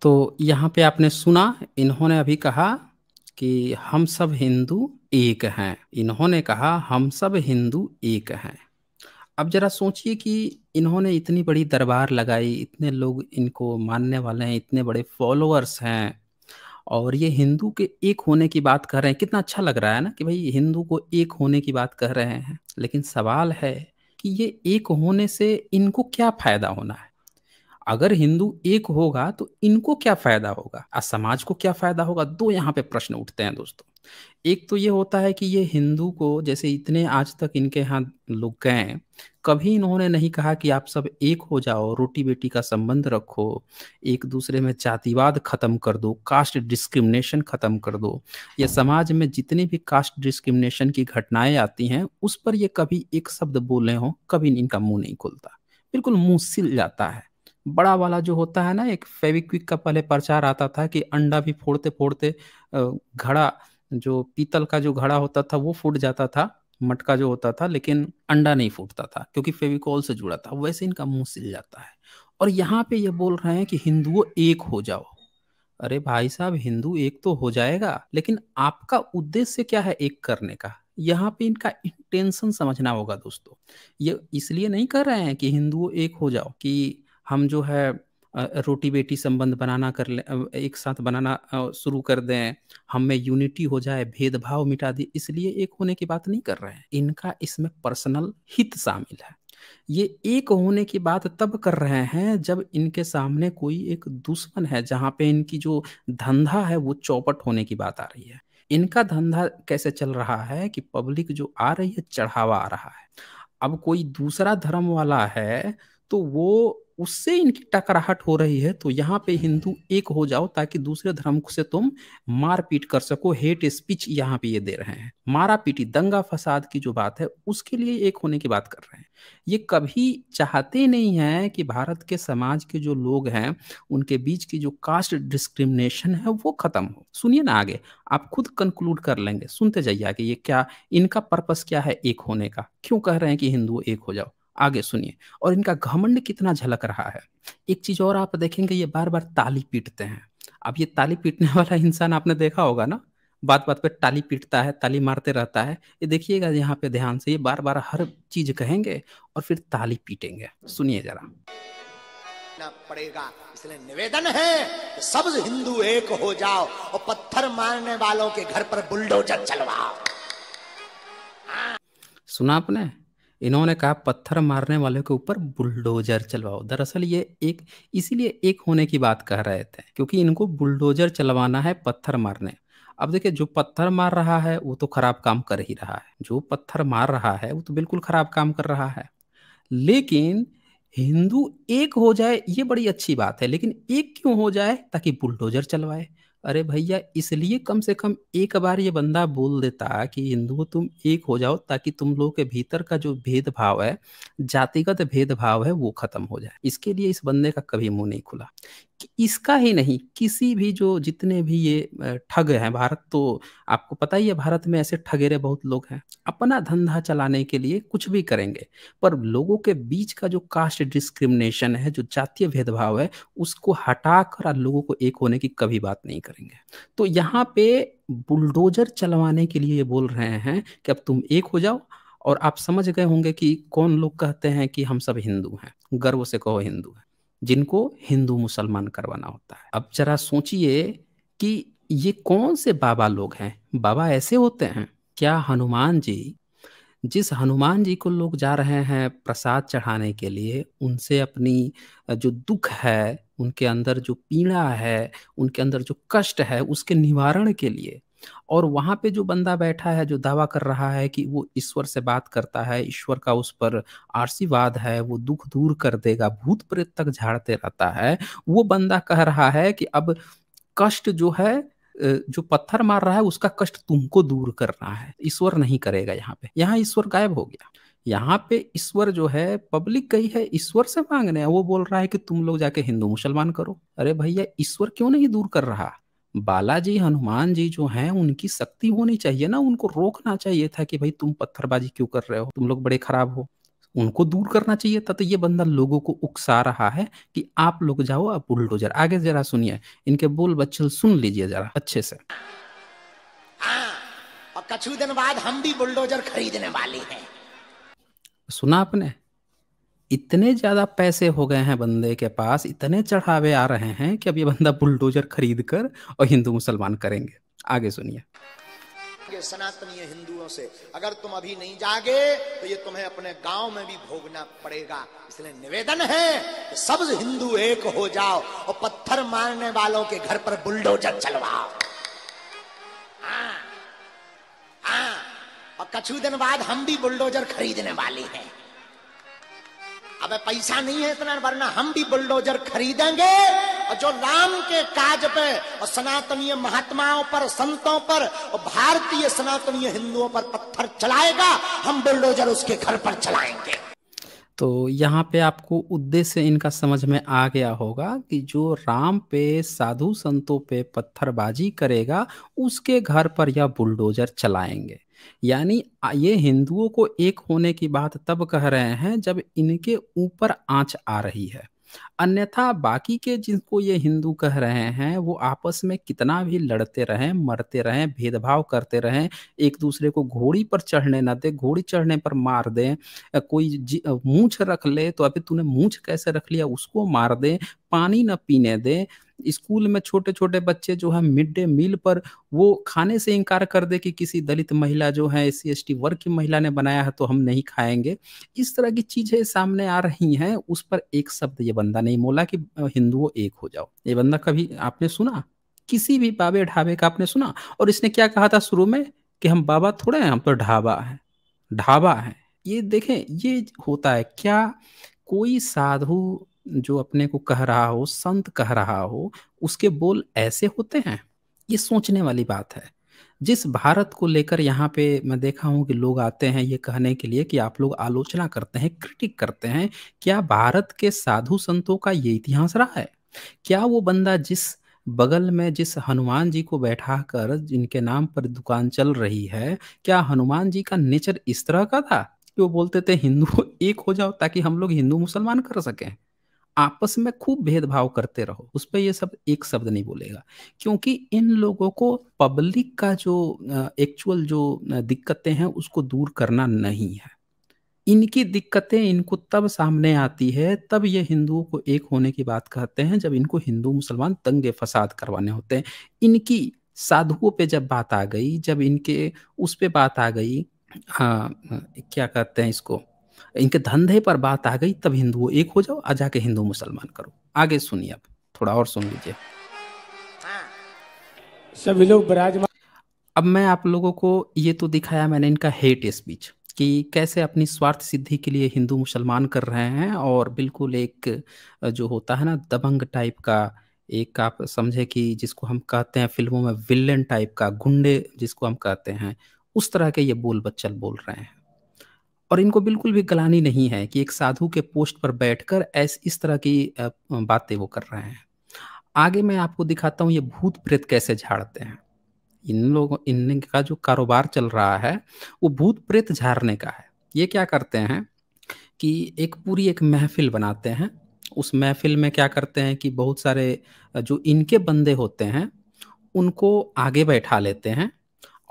तो यहाँ पे आपने सुना इन्होंने अभी कहा कि हम सब हिंदू एक हैं इन्होंने कहा हम सब हिंदू एक हैं अब जरा सोचिए कि इन्होंने इतनी बड़ी दरबार लगाई इतने लोग इनको मानने वाले हैं इतने बड़े फॉलोअर्स हैं और ये हिंदू के एक होने की बात कर रहे हैं कितना अच्छा लग रहा है ना कि भाई हिंदू को एक होने की बात कर रहे हैं लेकिन सवाल है कि ये एक होने से इनको क्या फायदा होना है अगर हिंदू एक होगा तो इनको क्या फायदा होगा और समाज को क्या फायदा होगा दो यहाँ पे प्रश्न उठते हैं दोस्तों एक तो ये होता है कि ये हिंदू को जैसे इतने आज तक इनके यहाँ लोग गए कभी इन्होंने नहीं कहा कि आप सब एक हो जाओ रोटी बेटी का संबंध रखो एक दूसरे में जातिवाद खत्म कर दो कास्ट डिस्क्रिमिनेशन खत्म कर दो या हाँ। समाज में जितनी भी कास्ट डिस्क्रिमिनेशन की घटनाएं आती हैं उस पर ये कभी एक शब्द बोले हों कभी इनका मुंह नहीं खुलता बिल्कुल मुंह सिल जाता है बड़ा वाला जो होता है ना एक फेविक्विक का पहले प्रचार आता था कि अंडा भी फोड़ते फोड़ते घड़ा जो पीतल का जो घड़ा होता था वो फूट जाता था मटका जो होता था लेकिन अंडा नहीं फूटता था क्योंकि फेविकॉल से जुड़ा था वैसे इनका मुंह सिल जाता है और यहाँ पे ये बोल रहे हैं कि हिंदुओं एक हो जाओ अरे भाई साहब हिंदू एक तो हो जाएगा लेकिन आपका उद्देश्य क्या है एक करने का यहाँ पे इनका इंटेंशन समझना होगा दोस्तों ये इसलिए नहीं कर रहे हैं कि हिंदुओं एक हो जाओ कि हम जो है रोटी बेटी संबंध बनाना कर ले एक साथ बनाना शुरू कर दें हम में यूनिटी हो जाए भेदभाव मिटा दे इसलिए एक होने की बात नहीं कर रहे हैं इनका इसमें पर्सनल हित शामिल है ये एक होने की बात तब कर रहे हैं जब इनके सामने कोई एक दुश्मन है जहाँ पे इनकी जो धंधा है वो चौपट होने की बात आ रही है इनका धंधा कैसे चल रहा है कि पब्लिक जो आ रही है चढ़ावा आ रहा है अब कोई दूसरा धर्म वाला है तो वो उससे इनकी टकराहट हो रही है तो यहाँ पे हिंदू एक हो जाओ ताकि दूसरे धर्म से तुम मारपीट कर सको हेट स्पीच यहाँ पे ये दे रहे हैं मारा पीटी दंगा फसाद की जो बात है उसके लिए एक होने की बात कर रहे हैं ये कभी चाहते नहीं है कि भारत के समाज के जो लोग हैं उनके बीच की जो कास्ट डिस्क्रिमिनेशन है वो खत्म हो सुनिए ना आगे आप खुद कंक्लूड कर लेंगे सुनते जाइए आगे ये क्या इनका पर्पस क्या है एक होने का क्यों कह रहे हैं कि हिंदू एक हो जाओ आगे सुनिए और इनका घमंड कितना झलक रहा है एक चीज और आप देखेंगे ये बार बार ताली पीटते हैं अब ये ताली पीटने वाला इंसान आपने देखा होगा ना बात बात पे ताली पीटता है ताली मारते रहता है ये देखिएगा यहाँ पे ध्यान से ये बार बार हर चीज कहेंगे और फिर ताली पीटेंगे सुनिए जरा पड़ेगा इसलिए निवेदन है सब हिंदू एक हो जाओ और पत्थर मारने वालों के घर पर बुलडोजर चलवाओ सुना आपने इन्होंने कहा पत्थर मारने वालों के ऊपर बुलडोजर चलवाओ दरअसल ये एक इसीलिए एक होने की बात कह रहे थे क्योंकि इनको बुलडोजर चलवाना है पत्थर मारने अब देखिए जो पत्थर मार रहा है वो तो खराब काम कर ही रहा है जो पत्थर मार रहा है वो तो बिल्कुल खराब काम कर रहा है लेकिन हिंदू एक हो जाए ये बड़ी अच्छी बात है लेकिन एक क्यों हो जाए ताकि बुलडोजर चलवाए अरे भैया इसलिए कम से कम एक बार ये बंदा बोल देता कि हिंदुओं तुम एक हो जाओ ताकि तुम लोगों के भीतर का जो भेदभाव है जातिगत भेदभाव है वो खत्म हो जाए इसके लिए इस बंदे का कभी मुंह नहीं खुला इसका ही नहीं किसी भी जो जितने भी ये ठग हैं भारत तो आपको पता ही है भारत में ऐसे ठगेरे बहुत लोग हैं अपना धंधा चलाने के लिए कुछ भी करेंगे पर लोगों के बीच का जो कास्ट डिस्क्रिमिनेशन है जो जातीय भेदभाव है उसको हटा कर लोगों को एक होने की कभी बात नहीं करेंगे तो यहाँ पे बुलडोजर चलवाने के लिए ये बोल रहे हैं कि अब तुम एक हो जाओ और आप समझ गए होंगे कि कौन लोग कहते हैं कि हम सब हिंदू हैं गर्व से कहो हिंदू हैं जिनको हिंदू मुसलमान करवाना होता है अब जरा सोचिए कि ये कौन से बाबा लोग हैं बाबा ऐसे होते हैं क्या हनुमान जी जिस हनुमान जी को लोग जा रहे हैं प्रसाद चढ़ाने के लिए उनसे अपनी जो दुख है उनके अंदर जो पीड़ा है उनके अंदर जो कष्ट है उसके निवारण के लिए और वहाँ पे जो बंदा बैठा है जो दावा कर रहा है कि वो ईश्वर से बात करता है ईश्वर का उस पर आशीर्वाद है वो दुख दूर कर देगा भूत प्रेत तक झाड़ते रहता है वो बंदा कह रहा है कि अब कष्ट जो है जो पत्थर मार रहा है उसका कष्ट तुमको दूर करना है ईश्वर नहीं करेगा यहाँ पे यहाँ ईश्वर गायब हो गया यहाँ पे ईश्वर जो है पब्लिक गई है ईश्वर से मांगने वो बोल रहा है कि तुम लोग जाके हिंदू मुसलमान करो अरे भैया ईश्वर क्यों नहीं दूर कर रहा बालाजी हनुमान जी जो हैं उनकी शक्ति होनी चाहिए ना उनको रोकना चाहिए था कि भाई तुम पत्थरबाजी क्यों कर रहे हो तुम लोग बड़े खराब हो उनको दूर करना चाहिए था तो ये बंदा लोगों को उकसा रहा है कि आप लोग जाओ आप बुलडोजर आगे जरा सुनिए इनके बोल बच्चल सुन लीजिए जरा अच्छे से हाँ, और कछु दिन बाद हम भी बुलडोजर खरीदने वाले हैं सुना आपने इतने ज्यादा पैसे हो गए हैं बंदे के पास इतने चढ़ावे आ रहे हैं कि अब ये बंदा बुलडोजर खरीद कर और हिंदू मुसलमान करेंगे आगे सुनिए सनातनीय हिंदुओं से अगर तुम अभी नहीं जागे तो ये तुम्हें अपने गांव में भी भोगना पड़ेगा इसलिए निवेदन है कि सब हिंदू एक हो जाओ और पत्थर मारने वालों के घर पर बुलडोजर चलवाओ हाँ हाँ और कछु दिन बाद हम भी बुलडोजर खरीदने वाले हैं अब पैसा नहीं है इतना वरना हम भी बुलडोजर खरीदेंगे और जो राम के काज पे और सनातनीय महात्माओं पर संतों पर और भारतीय सनातनीय हिंदुओं पर पत्थर चलाएगा हम बुलडोजर उसके घर पर चलाएंगे तो यहाँ पे आपको उद्देश्य इनका समझ में आ गया होगा कि जो राम पे साधु संतों पे पत्थरबाजी करेगा उसके घर पर यह बुलडोजर चलाएंगे यानी ये हिंदुओं को एक होने की बात तब कह रहे हैं जब इनके ऊपर आंच आ रही है अन्यथा बाकी के जिनको ये हिंदू कह रहे हैं वो आपस में कितना भी लड़ते रहें मरते रहें भेदभाव करते रहें एक दूसरे को घोड़ी पर चढ़ने न दे घोड़ी चढ़ने पर मार दें कोई मूछ रख ले तो अभी तूने मूछ कैसे रख लिया उसको मार दे पानी न पीने दे स्कूल में छोटे छोटे बच्चे जो है मिड डे मील पर वो खाने से इनकार कर दे कि किसी दलित महिला जो है एस सी वर्ग की महिला ने बनाया है तो हम नहीं खाएंगे इस तरह की चीजें सामने आ रही हैं उस पर एक शब्द ये बंदा नहीं नहीं बोला कि हिंदुओं एक हो जाओ ये बंदा कभी आपने सुना किसी भी बाबे ढाबे का आपने सुना और इसने क्या कहा था शुरू में कि हम बाबा थोड़े हैं हम तो ढाबा है ढाबा है ये देखें ये होता है क्या कोई साधु जो अपने को कह रहा हो संत कह रहा हो उसके बोल ऐसे होते हैं ये सोचने वाली बात है जिस भारत को लेकर यहाँ पे मैं देखा हूँ कि लोग आते हैं ये कहने के लिए कि आप लोग आलोचना करते हैं क्रिटिक करते हैं क्या भारत के साधु संतों का ये इतिहास रहा है क्या वो बंदा जिस बगल में जिस हनुमान जी को बैठा कर जिनके नाम पर दुकान चल रही है क्या हनुमान जी का नेचर इस तरह का था कि वो बोलते थे हिंदू एक हो जाओ ताकि हम लोग हिंदू मुसलमान कर सकें आपस में खूब भेदभाव करते रहो उस पर यह सब एक शब्द नहीं बोलेगा क्योंकि इन लोगों को पब्लिक का जो एक्चुअल जो दिक्कतें हैं उसको दूर करना नहीं है इनकी दिक्कतें इनको तब सामने आती है तब ये हिंदुओं को एक होने की बात कहते हैं जब इनको हिंदू मुसलमान दंगे फसाद करवाने होते हैं इनकी साधुओं पे जब बात आ गई जब इनके उस पे बात आ गई आ, क्या कहते हैं इसको इनके धंधे पर बात आ गई तब हिंदुओं एक हो जाओ आ जाके हिंदू मुसलमान करो आगे सुनिए आप थोड़ा और सुन लीजिए सभी लोग बराजमान अब मैं आप लोगों को ये तो दिखाया मैंने इनका हेट स्पीच कि कैसे अपनी स्वार्थ सिद्धि के लिए हिंदू मुसलमान कर रहे हैं और बिल्कुल एक जो होता है ना दबंग टाइप का एक आप समझे कि जिसको हम कहते हैं फिल्मों में विलन टाइप का गुंडे जिसको हम कहते हैं उस तरह के ये बोल बच्चल बोल रहे हैं और इनको बिल्कुल भी गलानी नहीं है कि एक साधु के पोस्ट पर बैठकर ऐस इस तरह की बातें वो कर रहे हैं आगे मैं आपको दिखाता हूँ ये भूत प्रेत कैसे झाड़ते हैं इन लोगों इन का जो कारोबार चल रहा है वो भूत प्रेत झाड़ने का है ये क्या करते हैं कि एक पूरी एक महफिल बनाते हैं उस महफिल में क्या करते हैं कि बहुत सारे जो इनके बंदे होते हैं उनको आगे बैठा लेते हैं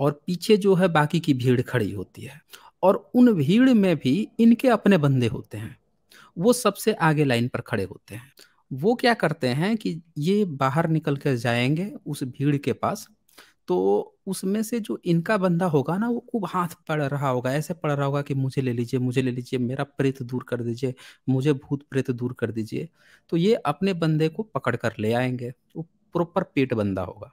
और पीछे जो है बाकी की भीड़ खड़ी होती है और उन भीड़ में भी इनके अपने बंदे होते हैं वो सबसे आगे लाइन पर खड़े होते हैं वो क्या करते हैं कि ये बाहर निकल कर जाएंगे उस भीड़ के पास तो उसमें से जो इनका बंदा होगा ना वो खूब हाथ पड़ रहा होगा ऐसे पड़ रहा होगा कि मुझे ले लीजिए मुझे ले लीजिए मेरा प्रेत दूर कर दीजिए मुझे भूत प्रेत दूर कर दीजिए तो ये अपने बंदे को पकड़ कर ले आएंगे वो प्रॉपर पेट बंदा होगा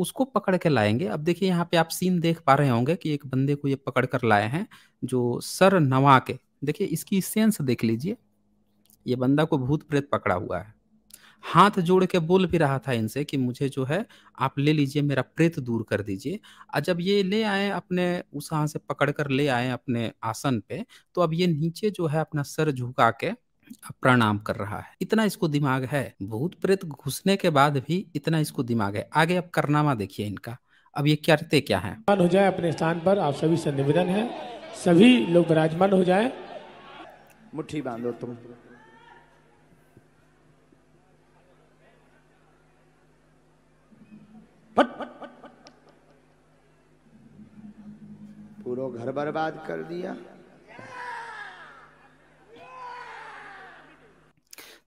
उसको पकड़ के लाएंगे अब देखिए यहाँ पे आप सीन देख पा रहे होंगे कि एक बंदे को ये पकड़ कर लाए हैं जो सर नवा के देखिए इसकी सेंस देख लीजिए ये बंदा को भूत प्रेत पकड़ा हुआ है हाथ जोड़ के बोल भी रहा था इनसे कि मुझे जो है आप ले लीजिए मेरा प्रेत दूर कर दीजिए और जब ये ले आए अपने उस से पकड़ कर ले आए अपने आसन पे तो अब ये नीचे जो है अपना सर झुका के प्रणाम कर रहा है इतना इसको दिमाग है भूत प्रेत घुसने के बाद भी इतना इसको दिमाग है आगे अब करनामा देखिए इनका अब ये करते क्या है हो जाए अपने स्थान पर आप सभी से निवेदन है सभी लोग विराजमान हो जाए मुट्ठी बांधो तुम पूरा घर बर्बाद कर दिया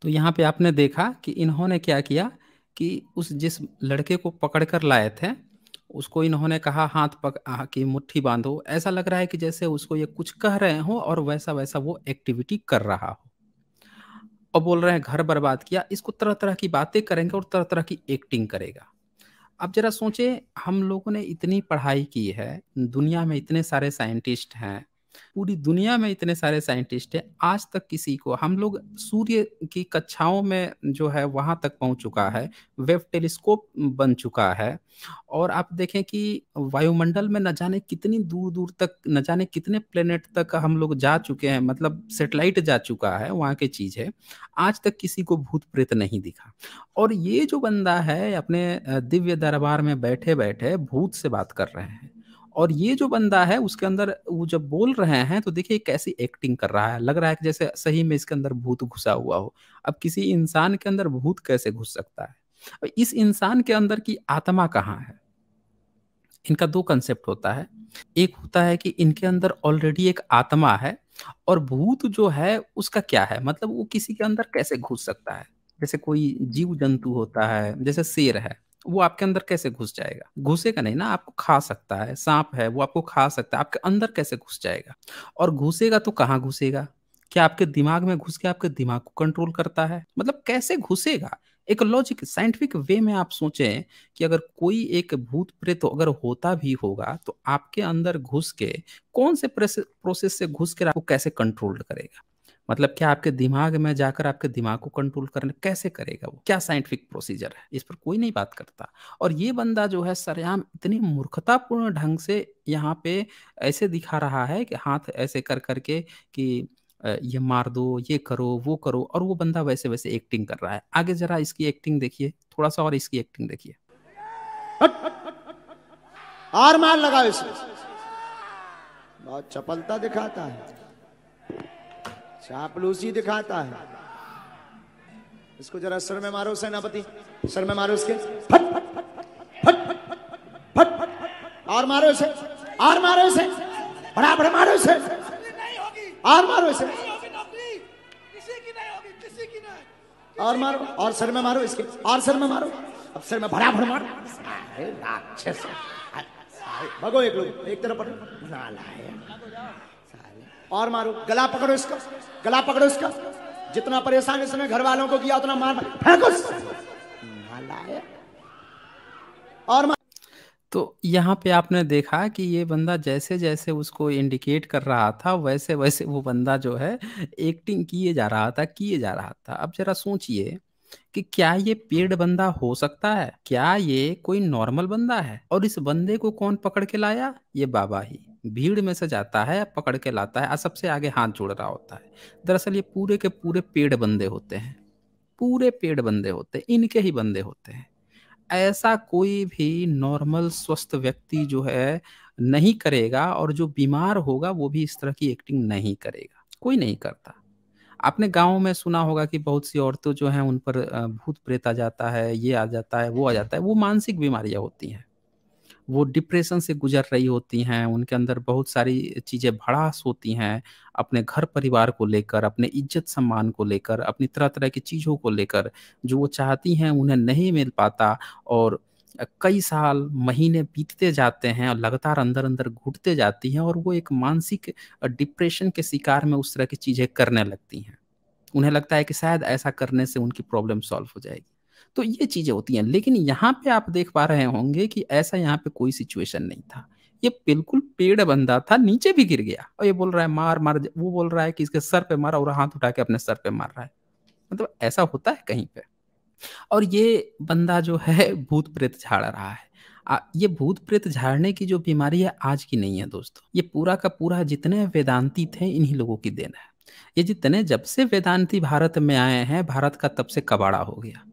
तो यहाँ पे आपने देखा कि इन्होंने क्या किया कि उस जिस लड़के को पकड़ कर लाए थे उसको इन्होंने कहा हाथ पक कि मुट्ठी बांधो ऐसा लग रहा है कि जैसे उसको ये कुछ कह रहे हो और वैसा वैसा वो एक्टिविटी कर रहा हो और बोल रहे हैं घर बर्बाद किया इसको तरह तरह की बातें करेंगे और तरह तरह की एक्टिंग करेगा अब जरा सोचें हम लोगों ने इतनी पढ़ाई की है दुनिया में इतने सारे साइंटिस्ट हैं पूरी दुनिया में इतने सारे साइंटिस्ट हैं आज तक किसी को हम लोग सूर्य की कक्षाओं में जो है वहाँ तक पहुँच चुका है वेब टेलीस्कोप बन चुका है और आप देखें कि वायुमंडल में न जाने कितनी दूर दूर तक न जाने कितने प्लेनेट तक हम लोग जा चुके हैं मतलब सेटेलाइट जा चुका है वहाँ की चीज़ है आज तक किसी को भूत प्रेत नहीं दिखा और ये जो बंदा है अपने दिव्य दरबार में बैठे बैठे भूत से बात कर रहे हैं और ये जो बंदा है उसके अंदर वो जब बोल रहे हैं तो देखिए कैसी एक्टिंग कर रहा है लग रहा है कि जैसे सही में इसके अंदर भूत घुसा हुआ हो अब किसी इंसान के अंदर भूत कैसे घुस सकता है इस इंसान के अंदर की आत्मा कहाँ है इनका दो कंसेप्ट होता है एक होता है कि इनके अंदर ऑलरेडी एक आत्मा है और भूत जो है उसका क्या है मतलब वो किसी के अंदर कैसे घुस सकता है जैसे कोई जीव जंतु होता है जैसे शेर है वो आपके अंदर कैसे घुस जाएगा घुसेगा नहीं ना आपको खा सकता है सांप है वो आपको खा सकता है आपके अंदर कैसे घुस जाएगा और घुसेगा तो कहाँ घुसेगा क्या आपके दिमाग में घुस के आपके दिमाग को कंट्रोल करता है मतलब कैसे घुसेगा एक लॉजिक साइंटिफिक वे में आप सोचें कि अगर कोई एक भूत प्रेत तो अगर होता भी होगा तो आपके अंदर घुस के कौन से प्रोसेस से घुस के आपको कैसे कंट्रोल करेगा मतलब क्या आपके दिमाग में जाकर आपके दिमाग को कंट्रोल करने कैसे करेगा वो क्या साइंटिफिक प्रोसीजर है इस पर कोई नहीं बात करता और ये बंदा जो है सरयाम इतनी मूर्खतापूर्ण ढंग से यहाँ पे ऐसे दिखा रहा है कि हाथ ऐसे कर करके कि ये मार दो ये करो वो करो और वो बंदा वैसे वैसे एक्टिंग कर रहा है आगे जरा इसकी एक्टिंग देखिए थोड़ा सा और इसकी एक्टिंग देखिए और मार लगा इसे बहुत चपलता दिखाता है चापलूसी दिखाता है इसको जरा सर में मारो सेनापति सर में मारो उसके और मारो इसे और मारो इसे बड़ा बड़ा मारो इसे और मारो इसे और मारो और सर में मारो इसके और सर में मारो अब सर में भरा भर मारो राक्षस भगो एक लोग एक तरफ पढ़ो ना लाए और मारो गला पकड़ो इसका गला पकड़ो इसका जितना परेशान इसने घर वालों को किया उतना मार फेंको और मार तो यहाँ पे आपने देखा कि ये बंदा जैसे जैसे उसको इंडिकेट कर रहा था वैसे वैसे वो बंदा जो है एक्टिंग किए जा रहा था किए जा रहा था अब जरा सोचिए कि क्या ये पेड़ बंदा हो सकता है क्या ये कोई नॉर्मल बंदा है और इस बंदे को कौन पकड़ के लाया ये बाबा ही भीड़ में से जाता है पकड़ के लाता है और सबसे आगे हाथ जोड़ रहा होता है दरअसल ये पूरे के पूरे पेड़ बंदे होते हैं पूरे पेड़ बंदे होते हैं इनके ही बंदे होते हैं ऐसा कोई भी नॉर्मल स्वस्थ व्यक्ति जो है नहीं करेगा और जो बीमार होगा वो भी इस तरह की एक्टिंग नहीं करेगा कोई नहीं करता आपने गाँव में सुना होगा कि बहुत सी औरतों जो हैं उन पर भूत प्रेत आ जाता है ये आ जाता है वो आ जाता है वो मानसिक बीमारियां होती हैं वो डिप्रेशन से गुजर रही होती हैं उनके अंदर बहुत सारी चीज़ें भड़ास होती हैं अपने घर परिवार को लेकर अपने इज्जत सम्मान को लेकर अपनी तरह तरह की चीज़ों को लेकर जो वो चाहती हैं उन्हें नहीं मिल पाता और कई साल महीने बीतते जाते हैं और लगातार अंदर अंदर घुटते जाती हैं और वो एक मानसिक डिप्रेशन के शिकार में उस तरह की चीज़ें करने लगती हैं उन्हें लगता है कि शायद ऐसा करने से उनकी प्रॉब्लम सॉल्व हो जाएगी तो ये चीज़ें होती हैं लेकिन यहाँ पे आप देख पा रहे होंगे कि ऐसा यहाँ पे कोई सिचुएशन नहीं था ये बिल्कुल पेड़ बंदा था नीचे भी गिर गया और ये बोल रहा है मार मार वो बोल रहा है कि इसके सर पे मारा और हाथ उठा के अपने सर पे मार रहा है मतलब ऐसा होता है कहीं पे और ये बंदा जो है भूत प्रेत झाड़ रहा है आ, ये भूत प्रेत झाड़ने की जो बीमारी है आज की नहीं है दोस्तों ये पूरा का पूरा जितने वेदांती थे इन्हीं लोगों की देन है ये जितने जब से वेदांती भारत में आए हैं भारत का तब से कबाड़ा हो गया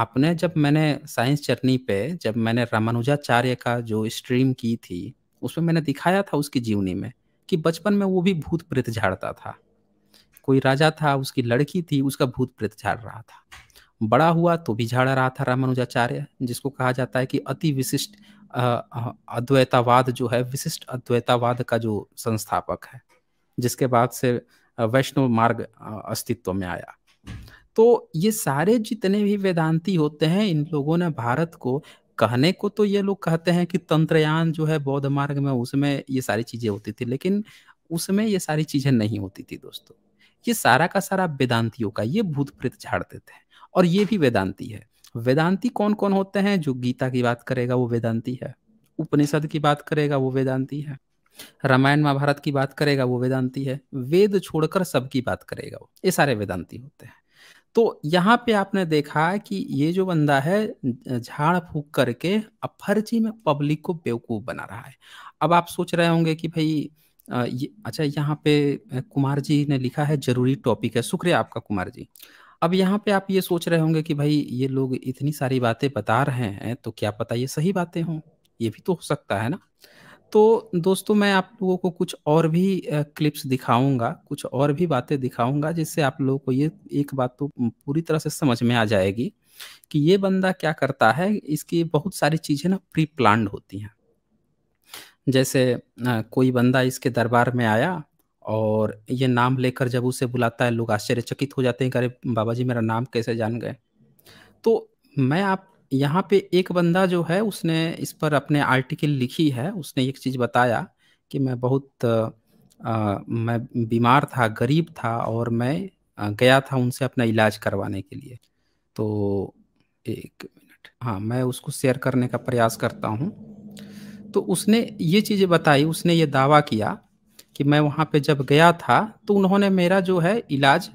आपने जब मैंने साइंस जर्नी पे जब मैंने रामानुजाचार्य का जो स्ट्रीम की थी उसमें मैंने दिखाया था उसकी जीवनी में कि बचपन में वो भी भूत प्रेत झाड़ता था कोई राजा था उसकी लड़की थी उसका भूत प्रेत झाड़ रहा था बड़ा हुआ तो भी झाड़ा रहा था रामानुजाचार्य जिसको कहा जाता है कि अति विशिष्ट अद्वैतावाद जो है विशिष्ट अद्वैतावाद का जो संस्थापक है जिसके बाद से वैष्णव मार्ग अस्तित्व में आया तो ये सारे जितने भी वेदांती होते हैं इन लोगों ने भारत को कहने को तो ये लोग कहते हैं कि तंत्रयान जो है बौद्ध मार्ग में उसमें ये सारी चीजें होती थी लेकिन उसमें ये सारी चीजें नहीं होती थी दोस्तों ये सारा का सारा वेदांतियों का ये भूत प्रेत झाड़ते थे और ये भी वेदांती है वेदांती कौन कौन होते हैं जो गीता की बात करेगा वो वेदांती है उपनिषद की बात करेगा वो वेदांती है रामायण महाभारत की बात करेगा वो वेदांती है वेद छोड़कर सबकी बात करेगा वो ये सारे वेदांती होते हैं तो यहाँ पे आपने देखा कि ये जो बंदा है झाड़ फूक करके अफर्जी में पब्लिक को बेवकूफ बना रहा है अब आप सोच रहे होंगे कि भाई अच्छा यहाँ पे कुमार जी ने लिखा है जरूरी टॉपिक है शुक्रिया आपका कुमार जी अब यहाँ पे आप ये सोच रहे होंगे कि भाई ये लोग इतनी सारी बातें बता रहे हैं तो क्या पता ये सही बातें हों ये भी तो हो सकता है ना तो दोस्तों मैं आप लोगों को कुछ और भी क्लिप्स दिखाऊंगा कुछ और भी बातें दिखाऊंगा जिससे आप लोगों को ये एक बात तो पूरी तरह से समझ में आ जाएगी कि ये बंदा क्या करता है इसकी बहुत सारी चीज़ें ना प्री प्लान होती हैं जैसे कोई बंदा इसके दरबार में आया और ये नाम लेकर जब उसे बुलाता है लोग आश्चर्यचकित हो जाते हैं कि अरे बाबा जी मेरा नाम कैसे जान गए तो मैं आप यहाँ पे एक बंदा जो है उसने इस पर अपने आर्टिकल लिखी है उसने एक चीज़ बताया कि मैं बहुत आ, मैं बीमार था गरीब था और मैं गया था उनसे अपना इलाज करवाने के लिए तो एक मिनट हाँ मैं उसको शेयर करने का प्रयास करता हूँ तो उसने ये चीज़ें बताई उसने ये दावा किया कि मैं वहाँ पे जब गया था तो उन्होंने मेरा जो है इलाज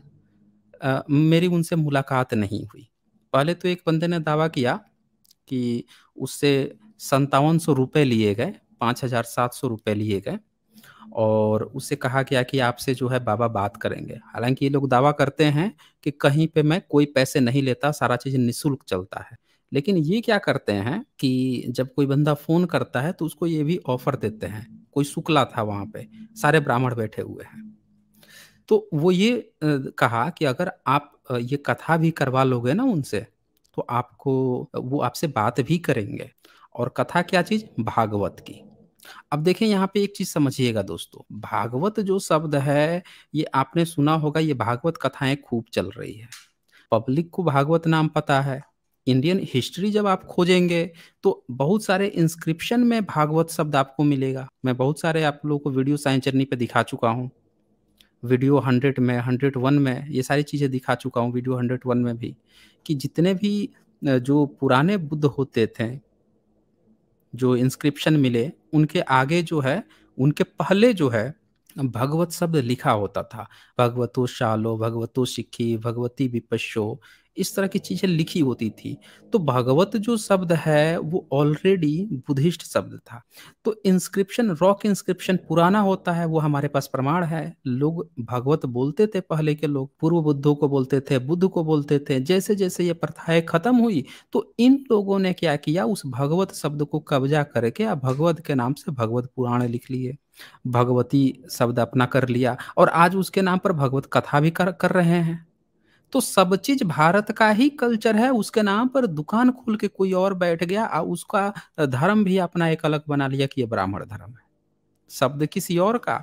आ, मेरी उनसे मुलाकात नहीं हुई पहले तो एक बंदे ने दावा किया कि उससे संतावन सौ रुपये लिए गए पाँच हजार सात सौ रुपये लिए गए और उससे कहा गया कि आपसे जो है बाबा बात करेंगे हालांकि ये लोग दावा करते हैं कि कहीं पे मैं कोई पैसे नहीं लेता सारा चीज़ निःशुल्क चलता है लेकिन ये क्या करते हैं कि जब कोई बंदा फ़ोन करता है तो उसको ये भी ऑफर देते हैं कोई शुक्ला था वहां पे सारे ब्राह्मण बैठे हुए हैं तो वो ये कहा कि अगर आप ये कथा भी करवा लोगे ना उनसे तो आपको वो आपसे बात भी करेंगे और कथा क्या चीज भागवत की अब देखें यहाँ पे एक चीज समझिएगा दोस्तों भागवत जो शब्द है ये आपने सुना होगा ये भागवत कथाएं खूब चल रही है पब्लिक को भागवत नाम पता है इंडियन हिस्ट्री जब आप खोजेंगे तो बहुत सारे इंस्क्रिप्शन में भागवत शब्द आपको मिलेगा मैं बहुत सारे आप लोगों को वीडियो साइंस जर्नी पे दिखा चुका हूँ वीडियो हंड्रेड में हंड्रेड वन में ये सारी चीज़ें दिखा चुका हूँ वीडियो हंड्रेड वन में भी कि जितने भी जो पुराने बुद्ध होते थे जो इंस्क्रिप्शन मिले उनके आगे जो है उनके पहले जो है भगवत शब्द लिखा होता था भगवतो शालो भगवतो सिक्खी भगवती विपशो इस तरह की चीजें लिखी होती थी तो भागवत जो शब्द है वो ऑलरेडी बुद्धिस्ट शब्द था तो इंस्क्रिप्शन रॉक इंस्क्रिप्शन पुराना होता है वो हमारे पास प्रमाण है लोग भागवत बोलते थे पहले के लोग पूर्व बुद्धों को बोलते थे बुद्ध को बोलते थे जैसे जैसे ये प्रथाएं खत्म हुई तो इन लोगों ने क्या किया उस भगवत शब्द को कब्जा करके या भगवत के नाम से भगवत पुराण लिख लिए भगवती शब्द अपना कर लिया और आज उसके नाम पर भगवत कथा भी कर, कर रहे हैं तो सब चीज भारत का ही कल्चर है उसके नाम पर दुकान खोल के कोई और बैठ गया और उसका धर्म भी अपना एक अलग बना लिया कि यह ब्राह्मण धर्म है शब्द किसी और का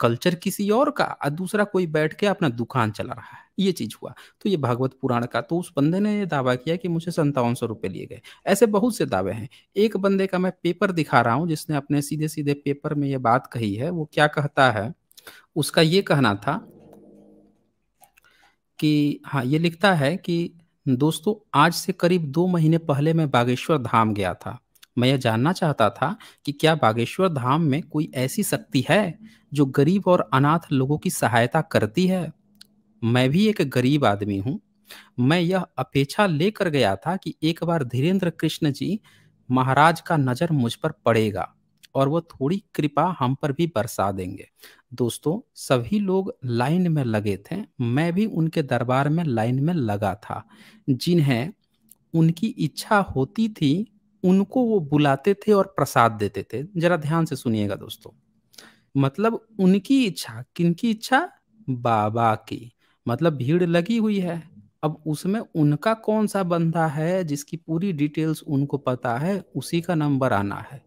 कल्चर किसी और का और दूसरा कोई बैठ के अपना दुकान चला रहा है ये चीज हुआ तो ये भागवत पुराण का तो उस बंदे ने ये दावा किया कि मुझे संतावन सौ रुपये लिए गए ऐसे बहुत से दावे हैं एक बंदे का मैं पेपर दिखा रहा हूँ जिसने अपने सीधे सीधे पेपर में ये बात कही है वो क्या कहता है उसका ये कहना था कि हाँ ये लिखता है कि दोस्तों आज से करीब दो महीने पहले मैं बागेश्वर धाम गया था मैं यह जानना चाहता था कि क्या बागेश्वर धाम में कोई ऐसी शक्ति है जो गरीब और अनाथ लोगों की सहायता करती है मैं भी एक गरीब आदमी हूँ मैं यह अपेक्षा लेकर गया था कि एक बार धीरेन्द्र कृष्ण जी महाराज का नज़र मुझ पर पड़ेगा और वह थोड़ी कृपा हम पर भी बरसा देंगे दोस्तों सभी लोग लाइन में लगे थे मैं भी उनके दरबार में लाइन में लगा था जिन्हें उनकी इच्छा होती थी उनको वो बुलाते थे और प्रसाद देते थे जरा ध्यान से सुनिएगा दोस्तों मतलब उनकी इच्छा किनकी इच्छा बाबा की मतलब भीड़ लगी हुई है अब उसमें उनका कौन सा बंधा है जिसकी पूरी डिटेल्स उनको पता है उसी का नंबर आना है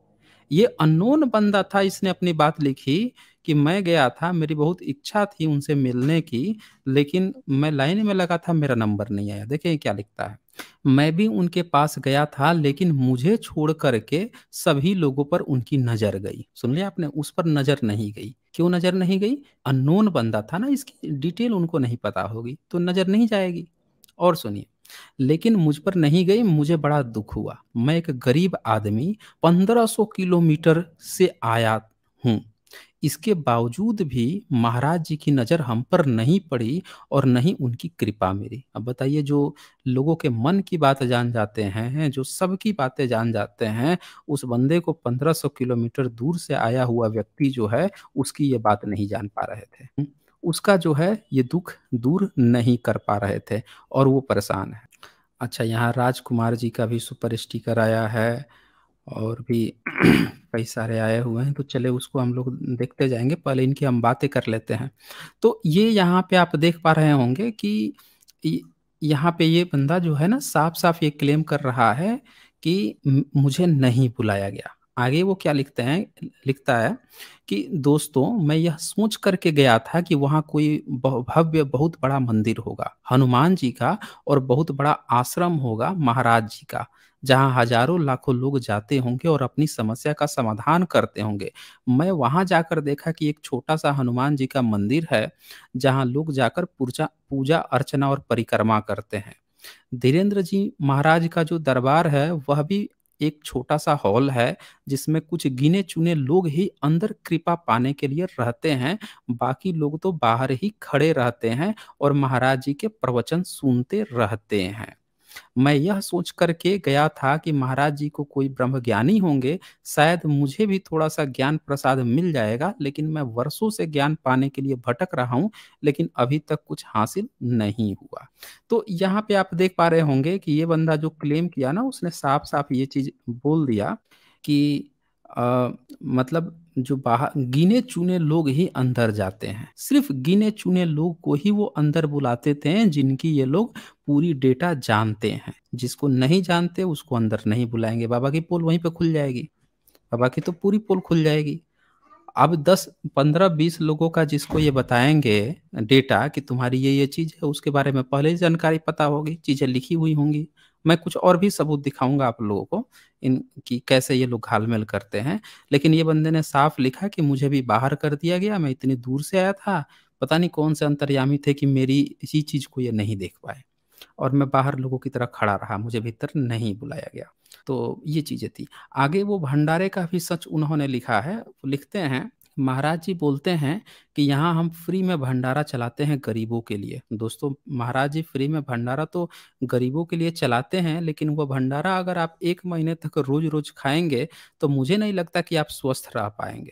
ये अननोन बंदा था इसने अपनी बात लिखी कि मैं गया था मेरी बहुत इच्छा थी उनसे मिलने की लेकिन मैं लाइन में लगा था मेरा नंबर नहीं आया देखे क्या लिखता है मैं भी उनके पास गया था लेकिन मुझे छोड़ करके सभी लोगों पर उनकी नजर गई सुन लिया आपने उस पर नजर नहीं गई क्यों नजर नहीं गई अननोन बंदा था ना इसकी डिटेल उनको नहीं पता होगी तो नजर नहीं जाएगी और सुनिए लेकिन मुझ पर नहीं गई मुझे बड़ा दुख हुआ मैं एक गरीब आदमी 1500 किलोमीटर से आया हूँ इसके बावजूद भी महाराज जी की नज़र हम पर नहीं पड़ी और नहीं उनकी कृपा मेरी अब बताइए जो लोगों के मन की बात जान जाते हैं जो सबकी बातें जान जाते हैं उस बंदे को 1500 किलोमीटर दूर से आया हुआ व्यक्ति जो है उसकी ये बात नहीं जान पा रहे थे उसका जो है ये दुख दूर नहीं कर पा रहे थे और वो परेशान है अच्छा यहाँ राजकुमार जी का भी सुपर स्टिकर आया है और भी कई सारे आए हुए हैं तो चले उसको हम लोग देखते जाएंगे पहले इनकी हम बातें कर लेते हैं तो ये यहाँ पे आप देख पा रहे होंगे कि यहाँ पे ये बंदा जो है ना साफ साफ ये क्लेम कर रहा है कि मुझे नहीं बुलाया गया आगे वो क्या लिखते हैं लिखता है कि दोस्तों मैं यह सोच करके गया था कि वहाँ कोई भव्य बहुत बड़ा मंदिर होगा हनुमान जी का और बहुत बड़ा आश्रम होगा महाराज जी का जहाँ हजारों लाखों लोग जाते होंगे और अपनी समस्या का समाधान करते होंगे मैं वहाँ जाकर देखा कि एक छोटा सा हनुमान जी का मंदिर है जहाँ लोग जाकर पूजा पूजा अर्चना और परिक्रमा करते हैं धीरेन्द्र जी महाराज का जो दरबार है वह भी एक छोटा सा हॉल है जिसमें कुछ गिने चुने लोग ही अंदर कृपा पाने के लिए रहते हैं बाकी लोग तो बाहर ही खड़े रहते हैं और महाराज जी के प्रवचन सुनते रहते हैं मैं यह सोच करके गया था कि महाराज जी को कोई ज्ञानी होंगे शायद मुझे भी थोड़ा सा ज्ञान प्रसाद मिल जाएगा लेकिन मैं वर्षों से ज्ञान पाने के लिए भटक रहा हूं लेकिन अभी तक कुछ हासिल नहीं हुआ तो यहाँ पे आप देख पा रहे होंगे कि ये बंदा जो क्लेम किया ना उसने साफ साफ ये चीज बोल दिया कि आ, मतलब जो बाहर गिने चुने लोग ही अंदर जाते हैं सिर्फ गिने चुने लोग को ही वो अंदर बुलाते थे जिनकी ये लोग पूरी डेटा जानते हैं जिसको नहीं जानते उसको अंदर नहीं बुलाएंगे बाबा की पोल वहीं पे खुल जाएगी बाबा की तो पूरी पोल खुल जाएगी अब दस पंद्रह बीस लोगों का जिसको ये बताएंगे डेटा कि तुम्हारी ये ये चीज़ है उसके बारे में पहले ही जानकारी पता होगी चीज़ें लिखी हुई होंगी मैं कुछ और भी सबूत दिखाऊंगा आप लोगों को इन कैसे ये लोग घालमेल करते हैं लेकिन ये बंदे ने साफ लिखा कि मुझे भी बाहर कर दिया गया मैं इतनी दूर से आया था पता नहीं कौन से अंतर्यामी थे कि मेरी इसी चीज को ये नहीं देख पाए और मैं बाहर लोगों की तरह खड़ा रहा मुझे भीतर नहीं बुलाया गया तो ये चीजें थी आगे वो भंडारे का भी सच उन्होंने लिखा है लिखते हैं महाराज जी बोलते हैं कि यहाँ हम फ्री में भंडारा चलाते हैं गरीबों के लिए दोस्तों महाराज जी फ्री में भंडारा तो गरीबों के लिए चलाते हैं लेकिन वह भंडारा अगर आप एक महीने तक रोज रोज खाएंगे तो मुझे नहीं लगता कि आप स्वस्थ रह पाएंगे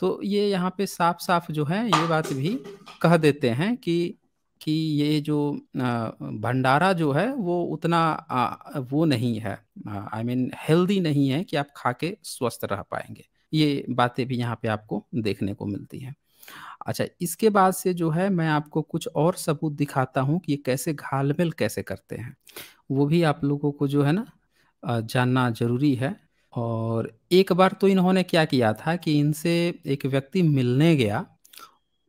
तो ये यहाँ पे साफ साफ जो है ये बात भी कह देते हैं कि कि ये जो भंडारा जो है वो उतना वो नहीं है आई मीन हेल्दी नहीं है कि आप खा के स्वस्थ रह पाएंगे ये बातें भी यहाँ पे आपको देखने को मिलती है अच्छा इसके बाद से जो है मैं आपको कुछ और सबूत दिखाता हूँ कि ये कैसे घालमेल कैसे करते हैं वो भी आप लोगों को जो है ना जानना जरूरी है और एक बार तो इन्होंने क्या किया था कि इनसे एक व्यक्ति मिलने गया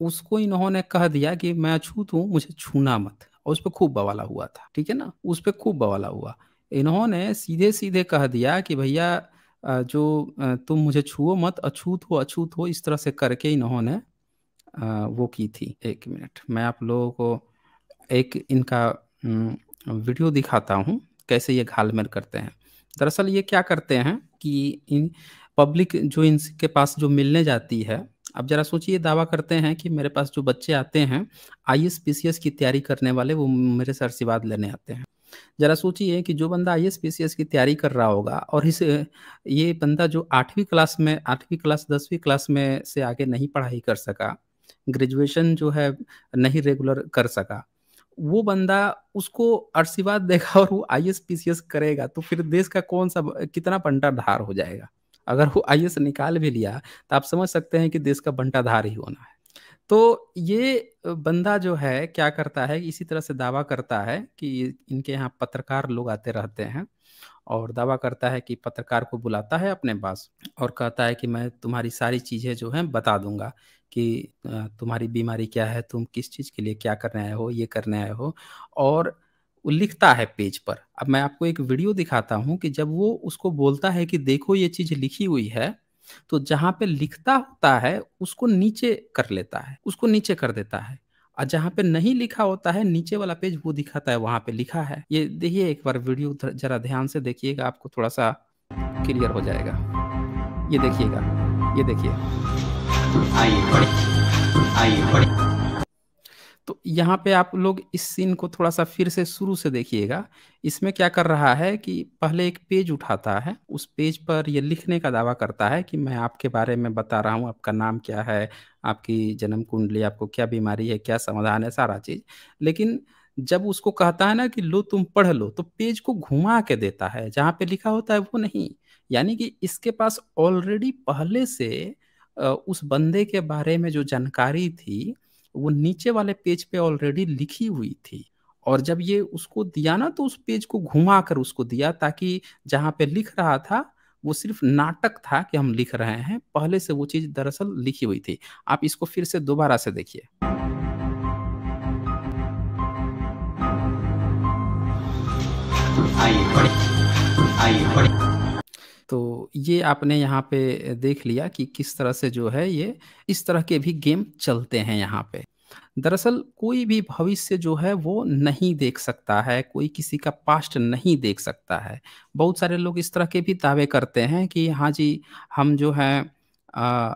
उसको इन्होंने कह दिया कि मैं अछूत हूँ मुझे छूना मत और उस पर खूब बवाला हुआ था ठीक है ना उस पर खूब बवाला हुआ इन्होंने सीधे सीधे कह दिया कि भैया जो तुम मुझे छुओ मत अछूत हो अछूत हो इस तरह से करके इन्होंने वो की थी एक मिनट मैं आप लोगों को एक इनका वीडियो दिखाता हूँ कैसे ये घालमेल करते हैं दरअसल ये क्या करते हैं कि इन पब्लिक जो इनके पास जो मिलने जाती है अब जरा सोचिए दावा करते हैं कि मेरे पास जो बच्चे आते हैं आई एस की तैयारी करने वाले वो मेरे से आशीर्वाद लेने आते हैं ज़रा सोचिए कि जो बंदा आई एस की तैयारी कर रहा होगा और इस ये बंदा जो आठवीं क्लास में आठवीं क्लास दसवीं क्लास में से आगे नहीं पढ़ाई कर सका ग्रेजुएशन जो है नहीं रेगुलर कर सका वो बंदा उसको आशीर्वाद देगा और वो आई एस करेगा तो फिर देश का कौन सा कितना बंटाधार हो जाएगा अगर वो आई निकाल भी लिया तो आप समझ सकते हैं कि देश का बंटाधार ही होना है तो ये बंदा जो है क्या करता है इसी तरह से दावा करता है कि इनके यहाँ पत्रकार लोग आते रहते हैं और दावा करता है कि पत्रकार को बुलाता है अपने पास और कहता है कि मैं तुम्हारी सारी चीज़ें जो हैं बता दूंगा कि तुम्हारी बीमारी क्या है तुम किस चीज़ के लिए क्या करने आए हो ये करने आए हो और लिखता है पेज पर अब मैं आपको एक वीडियो दिखाता हूँ कि जब वो उसको बोलता है कि देखो ये चीज़ लिखी हुई है तो जहां पे लिखता होता है उसको नीचे कर लेता है उसको नीचे कर देता है और जहाँ पे नहीं लिखा होता है नीचे वाला पेज वो दिखाता है वहां पे लिखा है ये देखिए एक बार वीडियो जरा ध्यान से देखिएगा आपको थोड़ा सा क्लियर हो जाएगा ये देखिएगा ये देखिए आइए आइए तो यहाँ पे आप लोग इस सीन को थोड़ा सा फिर से शुरू से देखिएगा इसमें क्या कर रहा है कि पहले एक पेज उठाता है उस पेज पर यह लिखने का दावा करता है कि मैं आपके बारे में बता रहा हूँ आपका नाम क्या है आपकी जन्म कुंडली आपको क्या बीमारी है क्या समाधान है सारा चीज लेकिन जब उसको कहता है ना कि लो तुम पढ़ लो तो पेज को घुमा के देता है जहाँ पे लिखा होता है वो नहीं यानी कि इसके पास ऑलरेडी पहले से उस बंदे के बारे में जो जानकारी थी वो नीचे वाले पेज पे ऑलरेडी लिखी हुई थी और जब ये उसको दिया ना तो उस पेज को घुमा कर उसको दिया ताकि जहाँ पे लिख रहा था वो सिर्फ नाटक था कि हम लिख रहे हैं पहले से वो चीज़ दरअसल लिखी हुई थी आप इसको फिर से दोबारा से देखिए आई बढ़े तो ये आपने यहाँ पे देख लिया कि किस तरह से जो है ये इस तरह के भी गेम चलते हैं यहाँ पे दरअसल कोई भी भविष्य जो है वो नहीं देख सकता है कोई किसी का पास्ट नहीं देख सकता है बहुत सारे लोग इस तरह के भी दावे करते हैं कि हाँ जी हम जो है आ,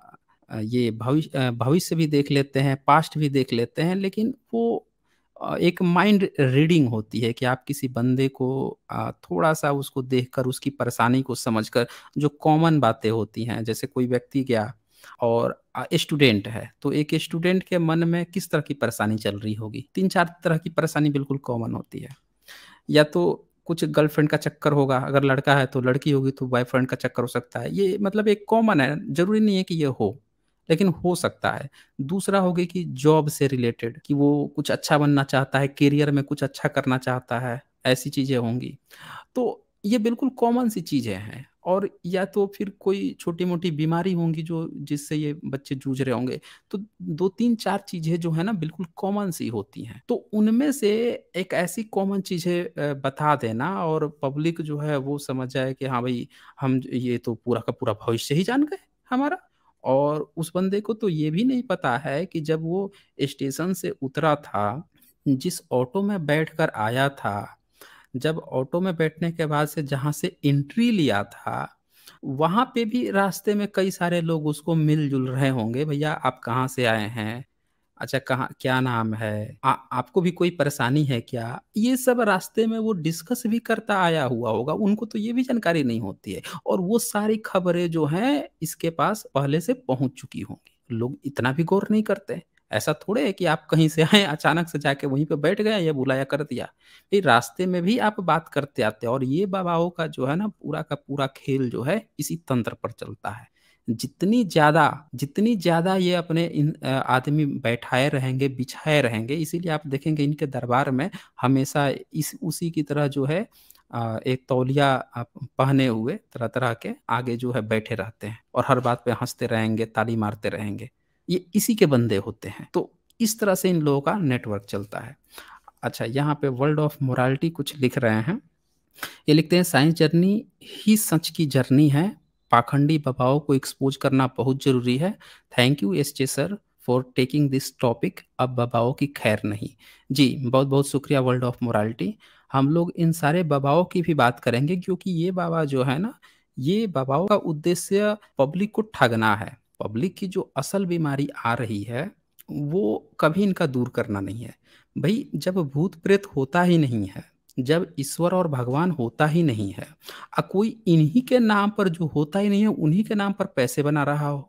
ये भविष्य भविष्य भी देख लेते हैं पास्ट भी देख लेते हैं लेकिन वो एक माइंड रीडिंग होती है कि आप किसी बंदे को थोड़ा सा उसको देखकर उसकी परेशानी को समझकर जो कॉमन बातें होती हैं जैसे कोई व्यक्ति गया और स्टूडेंट है तो एक स्टूडेंट के मन में किस तरह की परेशानी चल रही होगी तीन चार तरह की परेशानी बिल्कुल कॉमन होती है या तो कुछ गर्लफ्रेंड का चक्कर होगा अगर लड़का है तो लड़की होगी तो बॉयफ्रेंड का चक्कर हो सकता है ये मतलब एक कॉमन है जरूरी नहीं है कि ये हो लेकिन हो सकता है दूसरा होगी कि जॉब से रिलेटेड कि वो कुछ अच्छा बनना चाहता है करियर में कुछ अच्छा करना चाहता है ऐसी चीज़ें होंगी तो ये बिल्कुल कॉमन सी चीज़ें हैं और या तो फिर कोई छोटी मोटी बीमारी होंगी जो जिससे ये बच्चे जूझ रहे होंगे तो दो तीन चार चीज़ें जो है ना बिल्कुल कॉमन सी होती हैं तो उनमें से एक ऐसी कॉमन चीज़ें बता देना और पब्लिक जो है वो समझ जाए कि हाँ भाई हम ये तो पूरा का पूरा भविष्य ही जान गए हमारा और उस बंदे को तो ये भी नहीं पता है कि जब वो स्टेशन से उतरा था जिस ऑटो में बैठ कर आया था जब ऑटो में बैठने के बाद से जहाँ से एंट्री लिया था वहाँ पे भी रास्ते में कई सारे लोग उसको मिलजुल रहे होंगे भैया आप कहाँ से आए हैं अच्छा कहाँ क्या नाम है आ, आपको भी कोई परेशानी है क्या ये सब रास्ते में वो डिस्कस भी करता आया हुआ होगा उनको तो ये भी जानकारी नहीं होती है और वो सारी खबरें जो हैं इसके पास पहले से पहुंच चुकी होंगी लोग इतना भी गौर नहीं करते ऐसा थोड़े है कि आप कहीं से आए अचानक से जाके वहीं पे बैठ गया या बुलाया कर दिया ये रास्ते में भी आप बात करते आते और ये बाबाओं का जो है ना पूरा का पूरा खेल जो है इसी तंत्र पर चलता है जितनी ज़्यादा जितनी ज़्यादा ये अपने इन आदमी बैठाए रहेंगे बिछाए रहेंगे इसीलिए आप देखेंगे इनके दरबार में हमेशा इस उसी की तरह जो है एक तौलिया पहने हुए तरह तरह के आगे जो है बैठे रहते हैं और हर बात पे हंसते रहेंगे ताली मारते रहेंगे ये इसी के बंदे होते हैं तो इस तरह से इन लोगों का नेटवर्क चलता है अच्छा यहाँ पे वर्ल्ड ऑफ मोरालिटी कुछ लिख रहे हैं ये लिखते हैं साइंस जर्नी ही सच की जर्नी है पाखंडी बबाओं को एक्सपोज करना बहुत जरूरी है thank you S J sir for taking this topic अब बबाओ की खैर नहीं जी बहुत बहुत शुक्रिया वर्ल्ड ऑफ मोरालिटी हम लोग इन सारे बबाओं की भी बात करेंगे क्योंकि ये बाबा जो है ना ये बबाओ का उद्देश्य पब्लिक को ठगना है पब्लिक की जो असल बीमारी आ रही है वो कभी इनका दूर करना नहीं है भाई जब भूत प्रेत होता ही नहीं है जब ईश्वर और भगवान होता ही नहीं है और कोई इन्हीं के नाम पर जो होता ही नहीं है उन्हीं के नाम पर पैसे बना रहा हो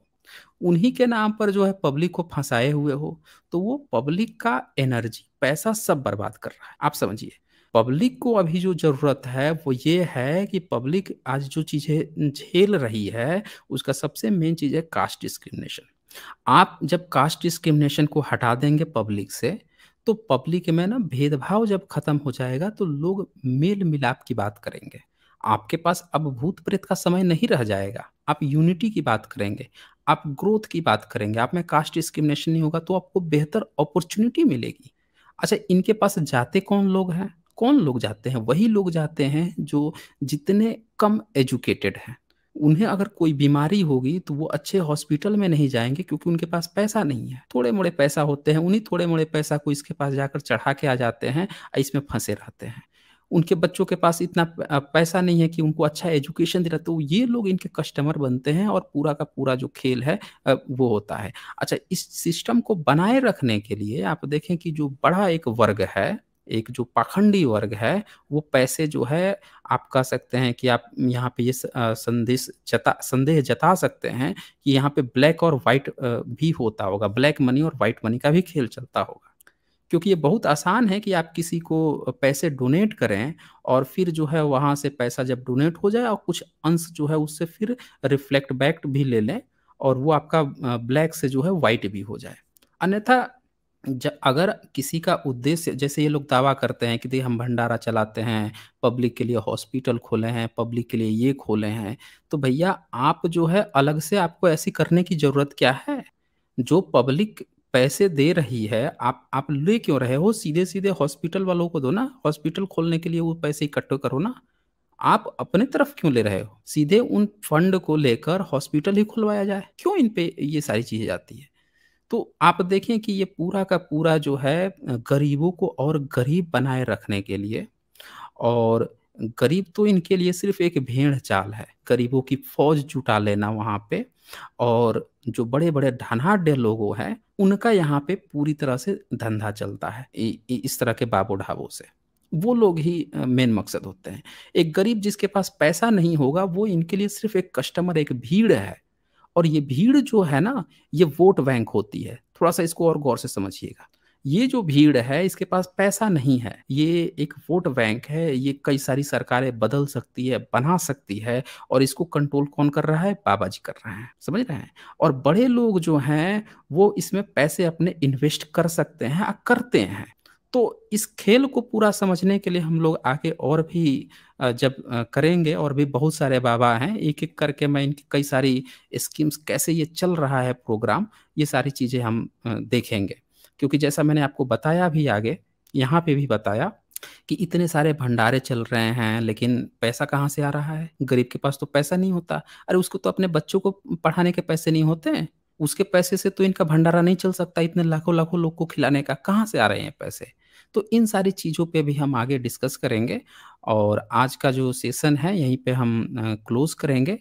उन्हीं के नाम पर जो है पब्लिक को फंसाए हुए हो तो वो पब्लिक का एनर्जी पैसा सब बर्बाद कर रहा है आप समझिए पब्लिक को अभी जो जरूरत है वो ये है कि पब्लिक आज जो चीजें झेल रही है उसका सबसे मेन चीज है कास्ट डिस्क्रिमिनेशन आप जब कास्ट डिस्क्रिमिनेशन को हटा देंगे पब्लिक से तो पब्लिक में ना भेदभाव जब खत्म हो जाएगा तो लोग मेल मिलाप की बात करेंगे आपके पास अब भूत प्रेत का समय नहीं रह जाएगा आप यूनिटी की बात करेंगे आप ग्रोथ की बात करेंगे आप में कास्ट डिस्क्रिमिनेशन नहीं होगा तो आपको बेहतर अपॉर्चुनिटी मिलेगी अच्छा इनके पास जाते कौन लोग हैं कौन लोग जाते हैं वही लोग जाते हैं जो जितने कम एजुकेटेड हैं उन्हें अगर कोई बीमारी होगी तो वो अच्छे हॉस्पिटल में नहीं जाएंगे क्योंकि उनके पास पैसा नहीं है थोड़े मोड़े पैसा होते हैं उन्हीं थोड़े मोड़े पैसा को इसके पास जाकर चढ़ा के आ जाते हैं इसमें फंसे रहते हैं उनके बच्चों के पास इतना पैसा नहीं है कि उनको अच्छा एजुकेशन दे रहा तो ये लोग इनके कस्टमर बनते हैं और पूरा का पूरा जो खेल है वो होता है अच्छा इस सिस्टम को बनाए रखने के लिए आप देखें कि जो बड़ा एक वर्ग है एक जो पाखंडी वर्ग है वो पैसे जो है आप कह सकते हैं कि आप यहाँ पे ये संदेश जता संदेह जता सकते हैं कि यहाँ पे ब्लैक और वाइट भी होता होगा ब्लैक मनी और वाइट मनी का भी खेल चलता होगा क्योंकि ये बहुत आसान है कि आप किसी को पैसे डोनेट करें और फिर जो है वहाँ से पैसा जब डोनेट हो जाए और कुछ अंश जो है उससे फिर रिफ्लेक्ट बैक भी ले लें और वो आपका ब्लैक से जो है वाइट भी हो जाए अन्यथा जब अगर किसी का उद्देश्य जैसे ये लोग दावा करते हैं कि देखिए हम भंडारा चलाते हैं पब्लिक के लिए हॉस्पिटल खोले हैं पब्लिक के लिए ये खोले हैं तो भैया आप जो है अलग से आपको ऐसी करने की ज़रूरत क्या है जो पब्लिक पैसे दे रही है आप आप ले क्यों रहे हो सीधे सीधे हॉस्पिटल वालों को दो ना हॉस्पिटल खोलने के लिए वो पैसे इकट्ठे करो ना आप अपने तरफ क्यों ले रहे हो सीधे उन फंड को लेकर हॉस्पिटल ही खुलवाया जाए क्यों इन पे ये सारी चीज़ें जाती है तो आप देखें कि ये पूरा का पूरा जो है गरीबों को और गरीब बनाए रखने के लिए और गरीब तो इनके लिए सिर्फ एक भेड़ चाल है गरीबों की फौज जुटा लेना वहाँ पे और जो बड़े बड़े ढनाढ़ लोगों हैं उनका यहाँ पे पूरी तरह से धंधा चलता है इस तरह के बाबो ढाबों से वो लोग ही मेन मकसद होते हैं एक गरीब जिसके पास पैसा नहीं होगा वो इनके लिए सिर्फ एक कस्टमर एक भीड़ है और ये भीड़ जो है ना ये वोट बैंक होती है थोड़ा सा इसको और गौर से समझिएगा ये जो भीड़ है इसके पास पैसा नहीं है ये एक वोट बैंक है ये कई सारी सरकारें बदल सकती है बना सकती है और इसको कंट्रोल कौन कर रहा है बाबा जी कर रहे हैं समझ रहे हैं और बड़े लोग जो हैं वो इसमें पैसे अपने इन्वेस्ट कर सकते हैं करते हैं तो इस खेल को पूरा समझने के लिए हम लोग आगे और भी जब करेंगे और भी बहुत सारे बाबा हैं एक एक करके मैं इनकी कई सारी स्कीम्स कैसे ये चल रहा है प्रोग्राम ये सारी चीज़ें हम देखेंगे क्योंकि जैसा मैंने आपको बताया भी आगे यहाँ पे भी बताया कि इतने सारे भंडारे चल रहे हैं लेकिन पैसा कहाँ से आ रहा है गरीब के पास तो पैसा नहीं होता अरे उसको तो अपने बच्चों को पढ़ाने के पैसे नहीं होते हैं उसके पैसे से तो इनका भंडारा नहीं चल सकता इतने लाखों लाखों लोग को खिलाने का कहाँ से आ रहे हैं पैसे तो इन सारी चीज़ों पे भी हम आगे डिस्कस करेंगे और आज का जो सेशन है यहीं पे हम क्लोज़ करेंगे